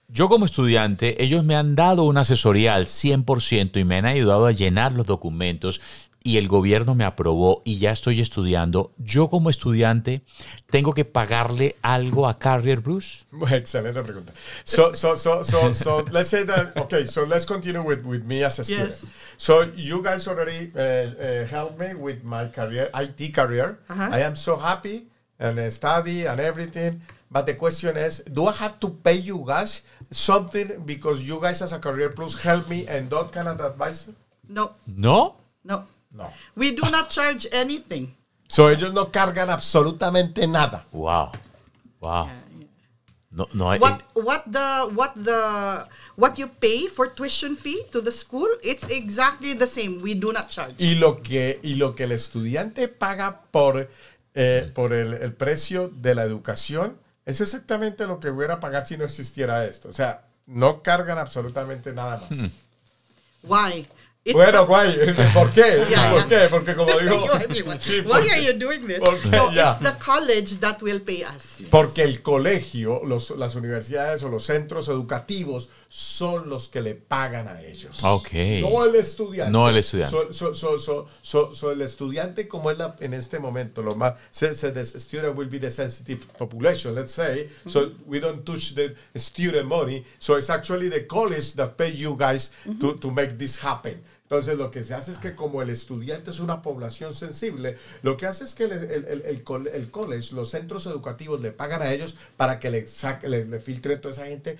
yo como estudiante, ellos me han dado una asesoría al 100% y me han ayudado a llenar los documentos y el gobierno me aprobó y ya estoy estudiando, yo como estudiante tengo que pagarle algo a Carrier Bruce? Excelente pregunta. So, so, so, so, so let's say that, okay, so let's continue with, with me as a student. So you guys already eh, eh, helped me with my career, IT career. I am so happy and study and everything. But the question is, do I have to pay you guys something because you guys as a Career Plus help me and don't kind of advise? No. No? No. No. We do not charge anything. So ellos no cargan absolutamente nada. Wow. Wow. No, no hay, what what the what the what you pay for tuition fee to the school it's exactly the same we do not charge y lo que y lo que el estudiante paga por eh, por el, el, precio de la educación es exactamente lo que hubiera pagar si no existiera esto o sea no cargan absolutamente nada más hmm. why bueno, why? ¿Por qué? Yeah, ¿Por qué? Porque como digo... sí, qué why are you doing this? Porque, no, yeah. it's the college that will pay us. Porque el colegio, los, las universidades o los centros educativos son los que le pagan a ellos. Okay. No el estudiante. No el estudiante. So, so, so, so el estudiante como es en este momento, lo más... Since the student will be the sensitive population, let's say, so we don't touch the student money, so it's actually the college that pay you guys to, to make this happen. Entonces lo que se hace es que como el estudiante es una población sensible, lo que hace es que el, el, el, el college, los centros educativos le pagan a ellos para que le, saque, le, filtre toda esa gente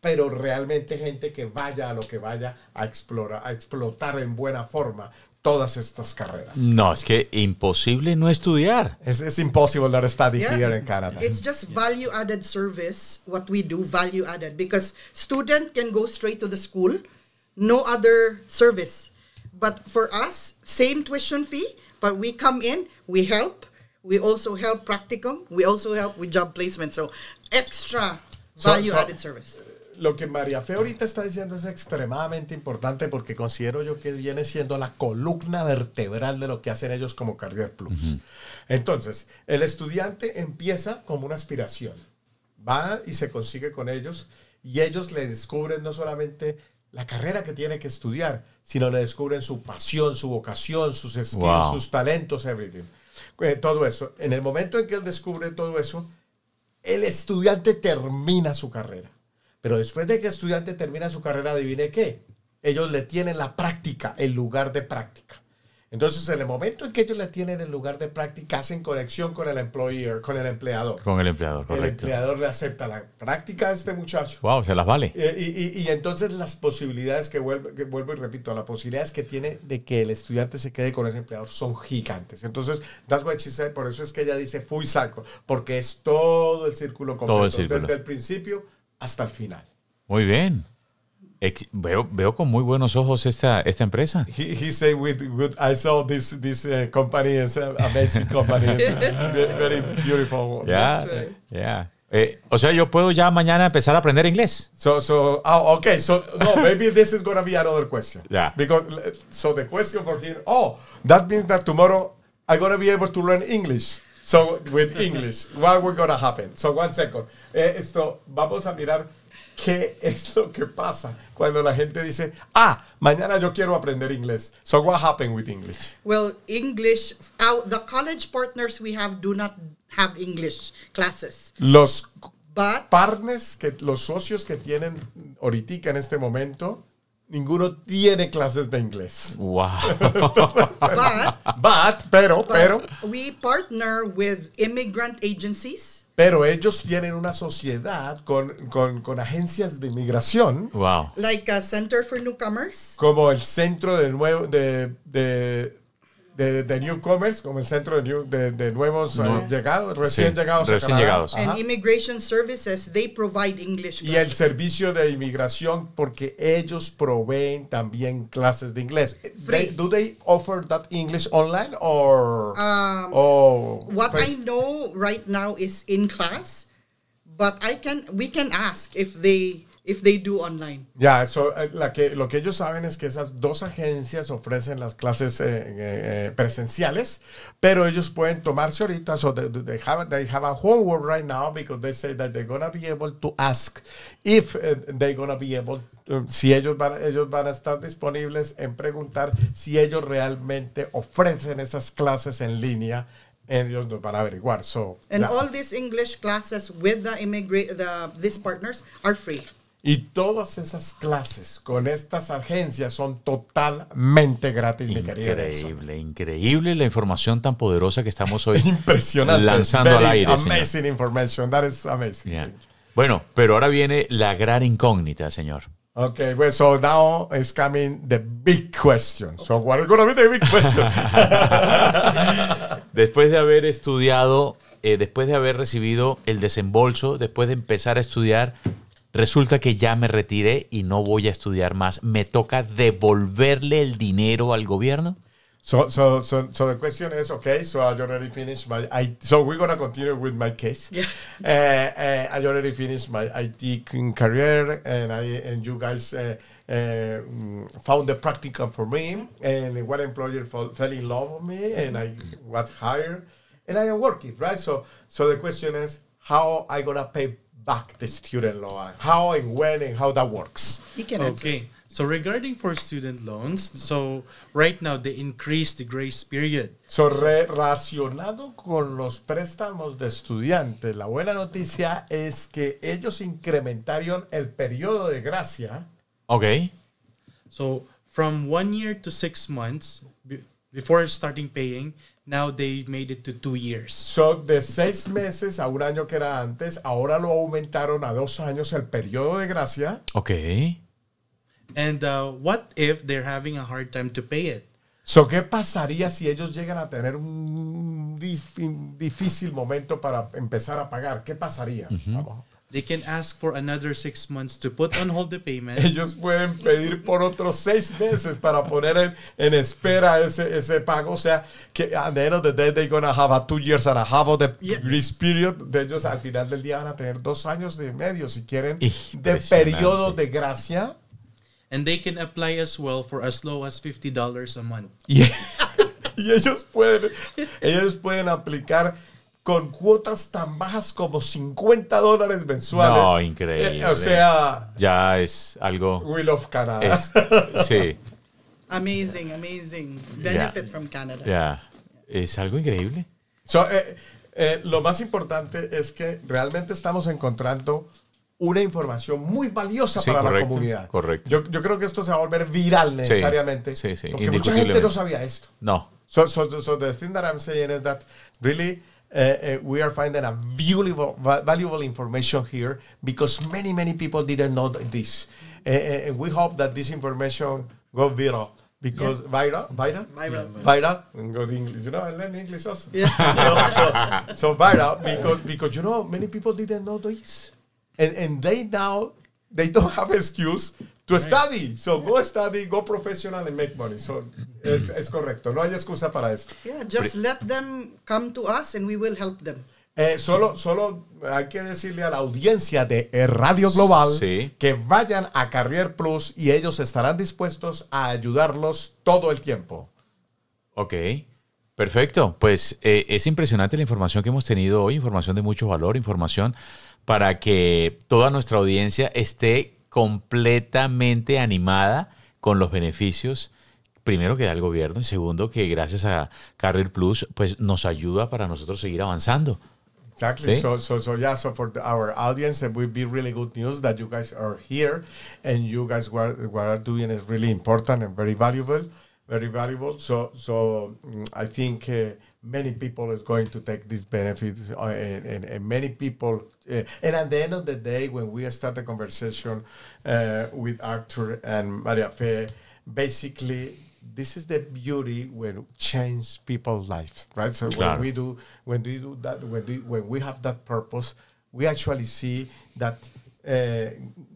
pero realmente gente que vaya a lo que vaya a explorar, a explotar en buena forma todas estas carreras. No, es que imposible no estudiar. Es imposible imposible dar study en en It's just value added service what we do value added because student can go straight to the school no other service. But for us, same tuition fee, but we come in, we help. We also help practicum. We also help with job placement. So extra value added service. Lo que María Fe ahorita está diciendo es extremadamente importante porque considero yo que viene siendo la columna vertebral de lo que hacen ellos como Carrier Plus. Entonces, el estudiante empieza como una aspiración, va y se consigue con ellos y ellos le descubren no solamente la carrera que tiene que estudiar, sino le descubren su pasión, su vocación, sus skills, sus talentos, everything. Eh, todo eso. En el momento en que él descubre todo eso, el estudiante termina su carrera. Pero después de que el estudiante termina su carrera, adivine qué. Ellos le tienen la práctica, el lugar de práctica. Entonces, en el momento en que ellos la tienen en lugar de práctica, hacen conexión con el employer, con el empleador. Con el empleador, correcto. El empleador le acepta la práctica a este muchacho. Wow, se las vale. Eh, y, entonces las posibilidades que, vuelvo y repito, las posibilidades que tiene de que el estudiante se quede con ese empleador son gigantes. Entonces, das por eso es que ella dice fui saco, porque es todo el círculo completo, desde el principio hasta el final. Muy bien veo, veo con muy buenos ojos esta, esta empresa. He, he said with good, I saw this, this uh, company is a amazing company. very, very, beautiful. Yeah, right. yeah. Eh, o sea, yo puedo ya mañana empezar a aprender inglés. So, so, ah, okay, so, no, maybe this is going to be another question. Yeah. Because, so the question for here, oh, that means that tomorrow I'm going to be able to learn English. So, with English, what we're going to happen? So, one second. Eh, esto, vamos a mirar qué es lo que pasa cuando la gente dice, ah, mañana yo quiero aprender inglés. So what happened with English? Well, English, the college partners we have do not have English classes. Los partners, que, los socios que tienen ahorita en este momento, ninguno tiene clases de inglés. Wow. but, pero, pero. We partner with immigrant agencies. Pero ellos tienen una sociedad con, con, con agencias de inmigración. Wow. Like a Center for Newcomers. Como el Centro de, nuevo, de, de de, newcomers, como el centro de, new, de, nuevos eh, llegados, recién llegados. Recién And immigration services, they provide English. Y el servicio de inmigración, porque ellos proveen también clases de inglés. Eh, ¿Do they offer that English online or? Um, what I know right now is in class, but I can we can ask if they if they do online. yeah, so eh, lo que ellos saben es que esas dos agencias ofrecen las clases eh, eh, presenciales, pero ellos pueden tomarse ahorita, so they, have, they have a homework right now because they say that they're gonna be able to ask if they're gonna be able, si ellos van, ellos van a estar disponibles en preguntar si ellos realmente ofrecen esas clases en línea ellos nos van a averiguar. So, and all these English classes with the immigrant, the, these partners are free. Y todas esas clases con estas agencias son totalmente gratis, increíble, Increíble, increíble la información tan poderosa que estamos hoy Impresionante, lanzando al aire. Amazing information, that is amazing. Bueno, pero ahora viene la gran incógnita, señor. Ok, well, pues, so now is coming the big question. So what is going to big question? después de haber estudiado, eh, después de haber recibido el desembolso, después de empezar a estudiar Resulta que ya me retiré y no voy a estudiar más. ¿Me toca devolverle el dinero al gobierno? So, so, so, so the question is, okay, so I already finished my, I, so we're going to continue with my case. Yeah. Uh, uh I already finished my IT career and I, and you guys uh, uh found the practicum for me and one employer fall, fell in love with me and I was hired and I am working, right? So, so the question is, how I going to pay back the student loan? How and when and how that works? Okay. So regarding for student loans, so right now they increased the grace period. So relacionado con los préstamos de estudiantes, la buena noticia es que ellos incrementaron el periodo de gracia. Okay. So from one year to six months before starting paying, Now they made it to two years. So, de seis meses a un año que era antes, ahora lo aumentaron a dos años el periodo de gracia. Ok. And uh, what if they're having a hard time to pay it? ¿qué pasaría si ellos llegan a tener un difícil momento para empezar a pagar? ¿Qué pasaría? Vamos they can ask for another six months to put on hold the payment. Ellos pueden pedir por otros seis meses para poner en, en espera ese, ese pago. O sea, que at the end of the day they're gonna have a two years and a half of the yeah. grace period. De ellos al final del día van a tener dos años y medio, si quieren, de periodo de gracia. And they can apply as well for as low as $50 a month. Yeah. y ellos pueden, ellos pueden aplicar con cuotas tan bajas como 50 dólares mensuales. No, increíble. Eh, o sea... Ya es algo... Will of Canada. sí. Amazing, amazing. Benefit from Canada. Ya. Es algo increíble. Eh, eh, lo más importante es que realmente estamos encontrando una información muy valiosa para la comunidad. Correcto. Yo, yo, creo que esto se va a volver viral necesariamente. Sí, sí, porque mucha gente no sabía esto. No. So, so, so the thing that I'm saying is that really... Uh, uh, we are finding a valuable, valuable information here because many, many people didn't know this. Uh, uh, and we hope that this information go viral because yeah. viral, viral, viral, yeah, viral, go to English. You know, I learned English also. Yeah. so, so, viral because because you know many people didn't know this, and and they now they don't have excuse to study. So go study, go professional and make money. So es, correcto. No hay excusa para esto. Yeah, just let them come to us and we will help them. Eh, solo, solo hay que decirle a la audiencia de Radio Global que vayan a Carrier Plus y ellos estarán dispuestos a ayudarlos todo el tiempo. Ok, perfecto. Pues eh, es impresionante la información que hemos tenido hoy, información de mucho valor, información para que toda nuestra audiencia esté completamente animada con los beneficios primero que da el gobierno y segundo que gracias a Carrier Plus pues nos ayuda para nosotros seguir avanzando. Exactly. So, so, so, yeah. So for the, our audience, it would be really good news that you guys are here, and you guys what, what are doing is really important and very valuable, very valuable. So, so mm, I think eh, many people is going to take these benefits uh, and, and, and, many people uh, and at the end of the day when we start the conversation uh, with arthur and maria fe basically this is the beauty when change people's lives right so when we do when we do that when we, when we have that purpose we actually see that uh,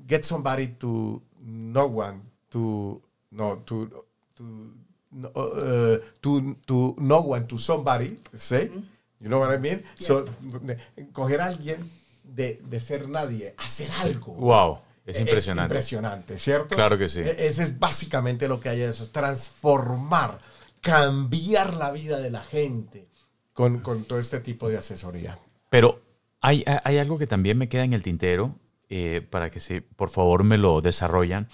get somebody to no one to no to to Uh, uh, to, to no one, to somebody, ¿sí? mm you know what I coger a alguien de, de ser nadie, hacer algo. Wow. Es impresionante. Es impresionante, ¿cierto? Claro que sí. E, ese es básicamente lo que hay en eso, transformar, cambiar la vida de la gente con, con todo este tipo de asesoría. Pero hay, hay, algo que también me queda en el tintero, eh, para que se, por favor me lo desarrollan,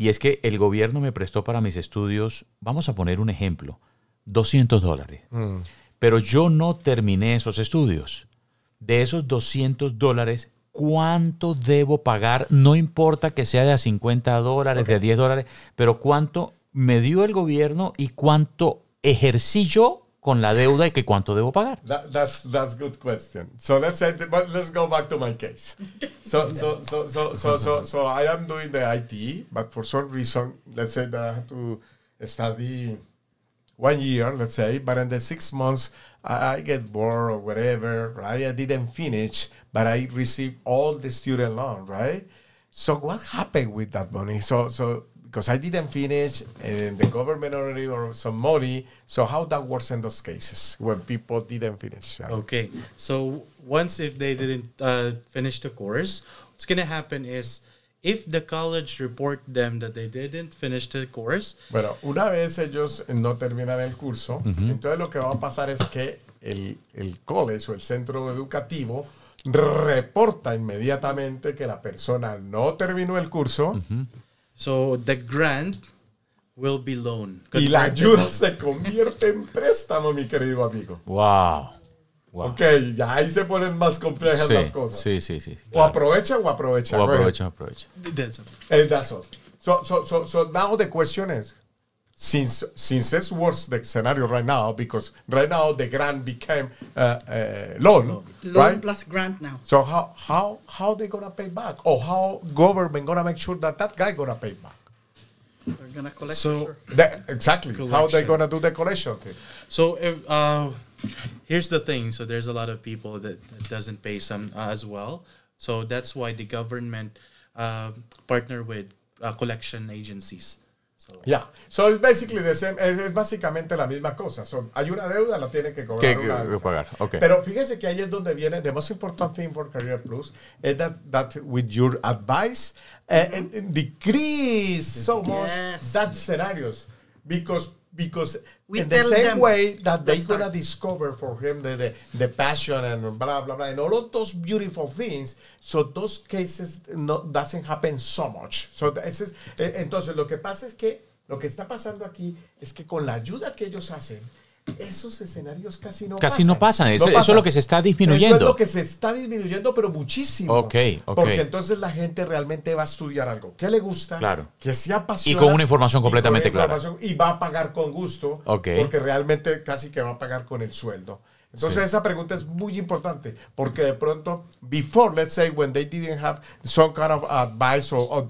y es que el gobierno me prestó para mis estudios, vamos a poner un ejemplo, 200 dólares. Mm. Pero yo no terminé esos estudios. De esos 200 dólares, ¿cuánto debo pagar? No importa que sea de 50 dólares, de 10 dólares, pero ¿cuánto me dio el gobierno y cuánto ejercí yo con la deuda y que cuánto debo pagar? That, that's that's good question. So let's say, but let's go back to my case. So so so so so so, so I am doing the IT, but for some reason, let's say that I have to study one year, let's say, but in the six months I, I get bored or whatever, right? I didn't finish, but I received all the student loan, right? So what happened with that money? So so because I didn't finish, and eh, the government already or some money. So how that works in those cases when people didn't finish? Okay, so once if they didn't uh, finish the course, what's going to happen is if the college report them that they didn't finish the course. Bueno, una vez ellos no terminan el curso, entonces lo que va a pasar es que el, el college o el centro educativo reporta inmediatamente que la persona no terminó el curso. So the grant will be loan. Y la ayuda se convierte en préstamo, mi querido amigo. Wow. wow. Ok, ya ahí se ponen más complejas las cosas. Sí, sí, sí. O aprovecha o aprovecha. O aprovecha, aprovecha. El eh, that's all. So, so, so, so now the question since since it's worse the scenario right now because right now the grant became uh, uh, loan, loan, right? plus grant now. So how how how they gonna pay back, or how government gonna make sure that that guy gonna pay back? They're gonna collect. So that, exactly collection. how they gonna do the collection thing. So if, uh, here's the thing. So there's a lot of people that, that doesn't pay some uh, as well. So that's why the government uh, partner with uh, collection agencies Yeah. So it's basically the same, es, básicamente la misma cosa. So, hay una deuda, la tiene que cobrar. que pagar. Okay. Pero fíjense que ahí es donde viene the most important thing for Career Plus is that, with your advice eh, and, decrease so much that scenarios because because in the same way that they gonna discover for him the, the, passion and blah blah blah and all of those beautiful things. So those cases no, doesn't happen so much. So this is, eh, entonces lo que pasa es que lo que está pasando aquí es que con la ayuda que ellos hacen esos escenarios casi no casi pasan. no pasan. Eso, es lo que se está disminuyendo. Eso es lo que se está disminuyendo, pero muchísimo. Ok, ok. Porque entonces la gente realmente va a estudiar algo que le gusta, claro. que se apasiona. Y con una información completamente clara. Y va a pagar con gusto, ok porque realmente casi que va a pagar con el sueldo. Entonces esa pregunta es muy importante porque de pronto before let's say when they didn't have some kind of advice or,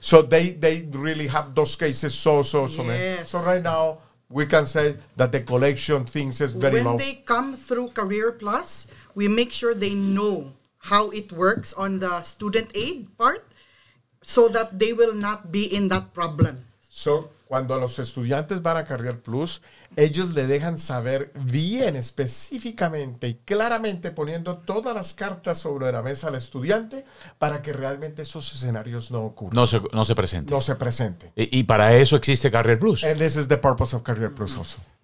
so they they really have those cases so so so, so right now we can say that the collection things is very when low. they come through career plus we make sure they know how it works on the student aid part so that they will not be in that problem so cuando los estudiantes van a Career Plus ellos le dejan saber bien específicamente y claramente poniendo todas las cartas sobre la mesa al estudiante para que realmente esos escenarios no ocurran. No se, presenten. No se presenten. Y, para eso existe Career Plus. And this is the purpose of Career Plus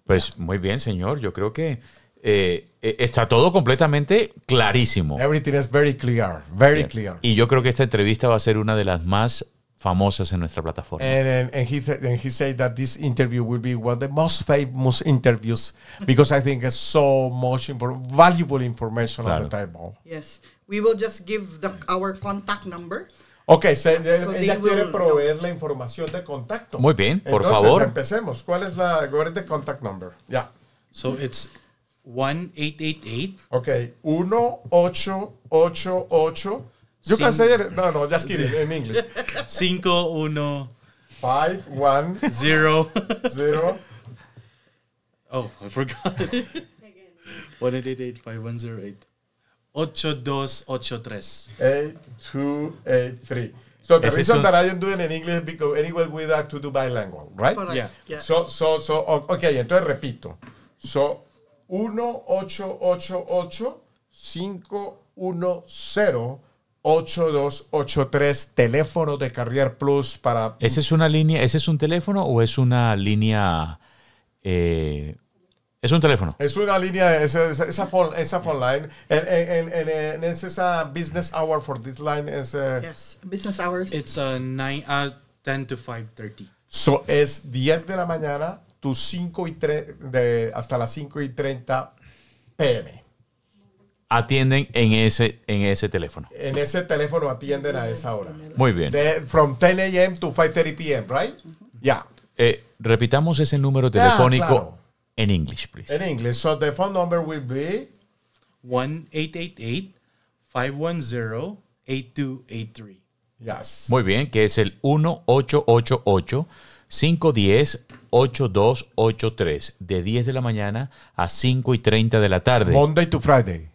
Pues muy bien, señor. Yo creo que eh, e, está todo completamente clarísimo. Everything is very clear, very clear. Y yo creo que esta entrevista va a ser una de las más famosas en nuestra plataforma. And, and, and, he, and he said that this interview will be one of the most famous interviews because I think it's so much important, valuable information claro. on the table. Yes, we will just give the, our contact number. Ok, se, so ella quiere will, proveer no. la información de contacto. Muy bien, por Entonces, empecemos. ¿Cuál es la cuál es contact number? Ya. Yeah. So it's 1888. Ok, 1888 You can say it. No, no, just kidding. In English. Cinco, uno... Five, one... Zero. Oh, I forgot. 1885108. 8283. 8283. So the reason that I do it in English because anyway we have to do bilingual, right? Yeah. So, so, so, okay, entonces repito. So, uno, 8283, teléfono de Carrier Plus para... ¿Ese es una línea, ese es un teléfono o es una línea... Eh, es un teléfono. Es una línea, es, es, esa, phone, phone line. En, esa business hour for this line. Es, eh, yes, business hours. It's a uh, 10 uh, to 5.30. es 10 de la mañana, 5 y 3, hasta las 5.30 pm atienden en ese, en ese teléfono. En ese teléfono atienden a esa hora. Muy bien. from 10 a.m. to 5.30 p.m., right? Ya. Yeah. repitamos ese número ah, telefónico en inglés, please. En English. So the phone number will be... 1-888-510-8283. Yes. Muy bien, que es el 1888 510 8283 de 10 de la mañana a 5 y 30 de la tarde. Monday to Friday.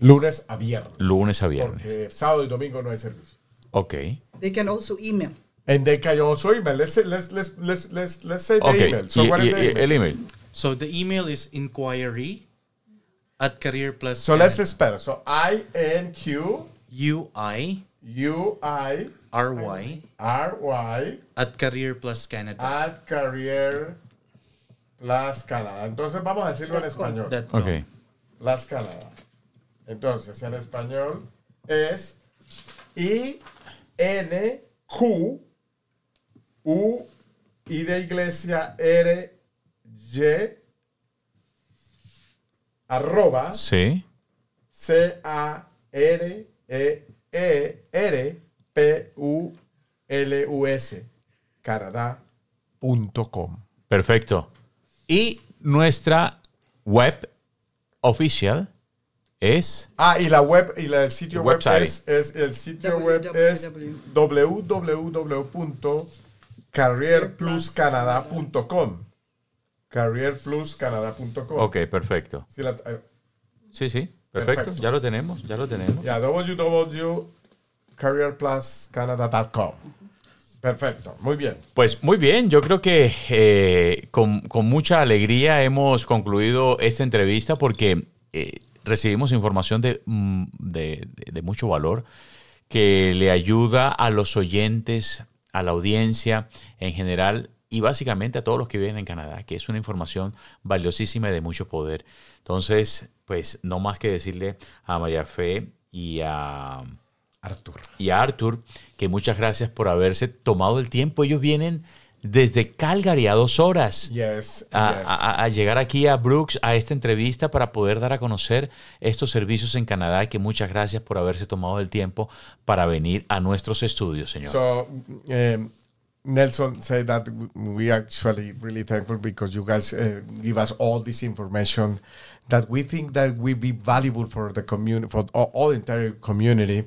Lunes a viernes. Lunes a viernes. Porque sábado y domingo no hay servicio. Ok. They can also email. And they can also email. Let's say, let's, let's, let's, let's, say the email. So what is the email? So the email is inquiry at career plus. So let's spell. So I N Q U I U I R Y R Y at career plus Canada. At career plus Canada. Entonces vamos a decirlo en español. Okay. Plus Canada. Entonces, en español es I, N, Q, U, I de iglesia, R, Y, arroba, C, A, R, E, E, R, P, U, L, U, S, carada.com Perfecto. Y nuestra web oficial Ah, y la web, y la, el sitio web es, El sitio web es www.carrierpluscanada.com. Carrierpluscanada.com. Ok, perfecto. Eh, sí, sí, perfecto. Ya lo tenemos, ya lo tenemos. Ya, www.carrierpluscanada.com. Perfecto, muy bien. Pues muy bien, yo creo que eh, con, mucha alegría hemos concluido esta entrevista porque eh, recibimos información mm, de, mucho valor que le ayuda a los oyentes, a la audiencia en general y básicamente a todos los que viven en Canadá, que es una información valiosísima y de mucho poder. Entonces, pues no más que decirle a María Fe y a Arthur. Y a Arthur que muchas gracias por haberse tomado el tiempo. Ellos vienen desde Calgary a dos horas yes, a, llegar aquí a Brooks a esta entrevista para poder dar a conocer estos servicios en Canadá. Que muchas gracias por haberse tomado el tiempo para venir a nuestros estudios, señor. So, eh, Nelson said that we actually really thankful because you guys uh, give us all this information that we think that will be valuable for the community, for all, all entire community.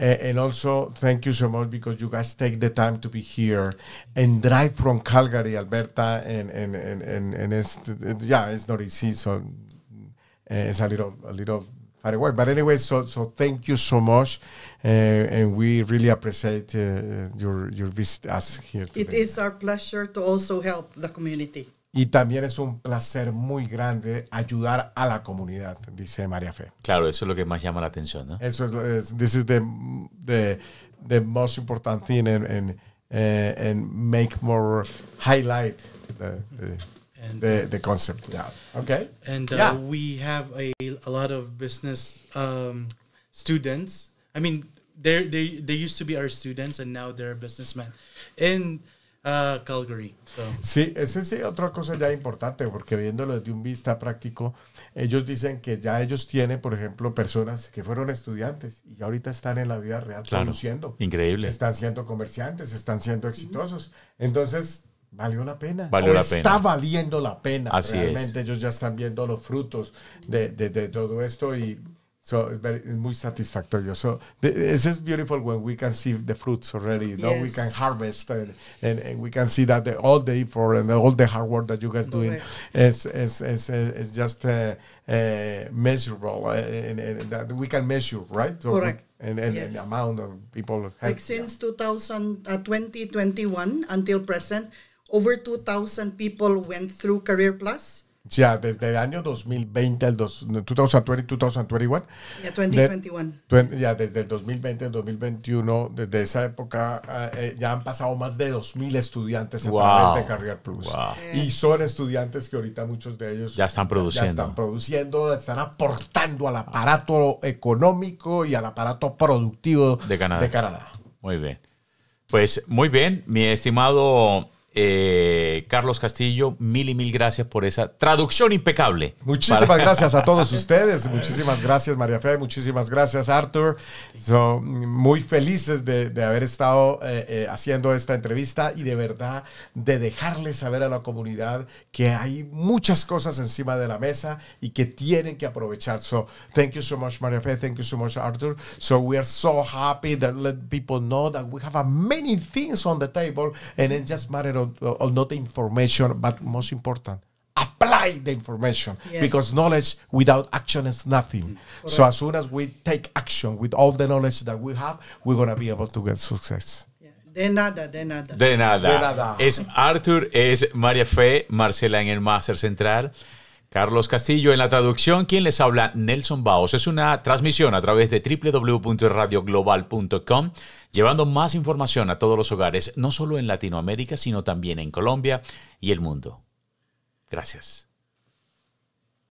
Uh, and also, thank you so much because you guys take the time to be here and drive from Calgary, Alberta, and and and and, and it's yeah, it's not easy. So uh, it's a little a little far away. But anyway, so so thank you so much, uh, and we really appreciate uh, your your visit us here. Today. It is our pleasure to also help the community. Y también es un placer muy grande ayudar a la comunidad, dice María Fe. Claro, eso es lo que más llama la atención, ¿no? Eso es, this is the, the, the most important thing and, and, uh, eh, and make more highlight the, the de the, uh, the concept. Yeah. Okay. And yeah. Uh, we have a, a lot of business um, students. I mean, they they used to be our students and now they're businessmen in uh, Calgary. Sí, esa es otra cosa ya importante porque viéndolo desde un vista práctico, ellos dicen que ya ellos tienen, por ejemplo, personas que fueron estudiantes y ya ahorita están en la vida real claro. produciendo. Increíble. Están siendo comerciantes, están siendo exitosos. Entonces, valió la pena. está valiendo la pena. Así Realmente ellos ya están viendo los frutos de, de, de todo esto y So muy satisfactorio. So this is beautiful when we can see the fruits already. Yes. we can harvest and, and, we can see that the, all the effort and all the hard work that you guys doing is, is, is, is, just uh, uh, measurable and, eh, eh, eh, that we can measure, right? Correct. and, and, the amount of people. Have, like since 2021 uh, until present, over 2,000 people went through Career Plus. Ya, desde el año 2020 al 2020, 2021. Ya, 2021. ya, desde el 2020 al 2021, desde esa época, eh, eh, ya han pasado más de 2.000 estudiantes través de Career Plus. Y son estudiantes que ahorita muchos de ellos ya están produciendo. Ya están produciendo, están aportando al aparato económico y al aparato productivo De Canadá. Muy bien. Pues muy bien, mi estimado eh, Carlos Castillo, mil y mil gracias por esa traducción impecable. Muchísimas gracias a todos ustedes, muchísimas gracias María Fe, muchísimas gracias Arthur. Son muy felices de, haber estado eh, eh, haciendo esta entrevista y de verdad de dejarles saber a la comunidad que hay muchas cosas encima de la mesa y que tienen que aprovechar. So, thank you so much María Fe, thank you so much Arthur. So we are so happy that let people know that we have many things on the table and it just matter o not the information, but most important, apply the information because knowledge without action is nothing. Mm. So as soon as we take action with all the knowledge that we have, we're going to be able to get success. De nada, de nada. De nada. Es Arthur, es María Fe, Marcela en el Máster Central. Carlos Castillo en la traducción, quien les habla Nelson Baos. Es una transmisión a través de www.radioglobal.com llevando más información a todos los hogares, no solo en Latinoamérica, sino también en Colombia y el mundo. Gracias.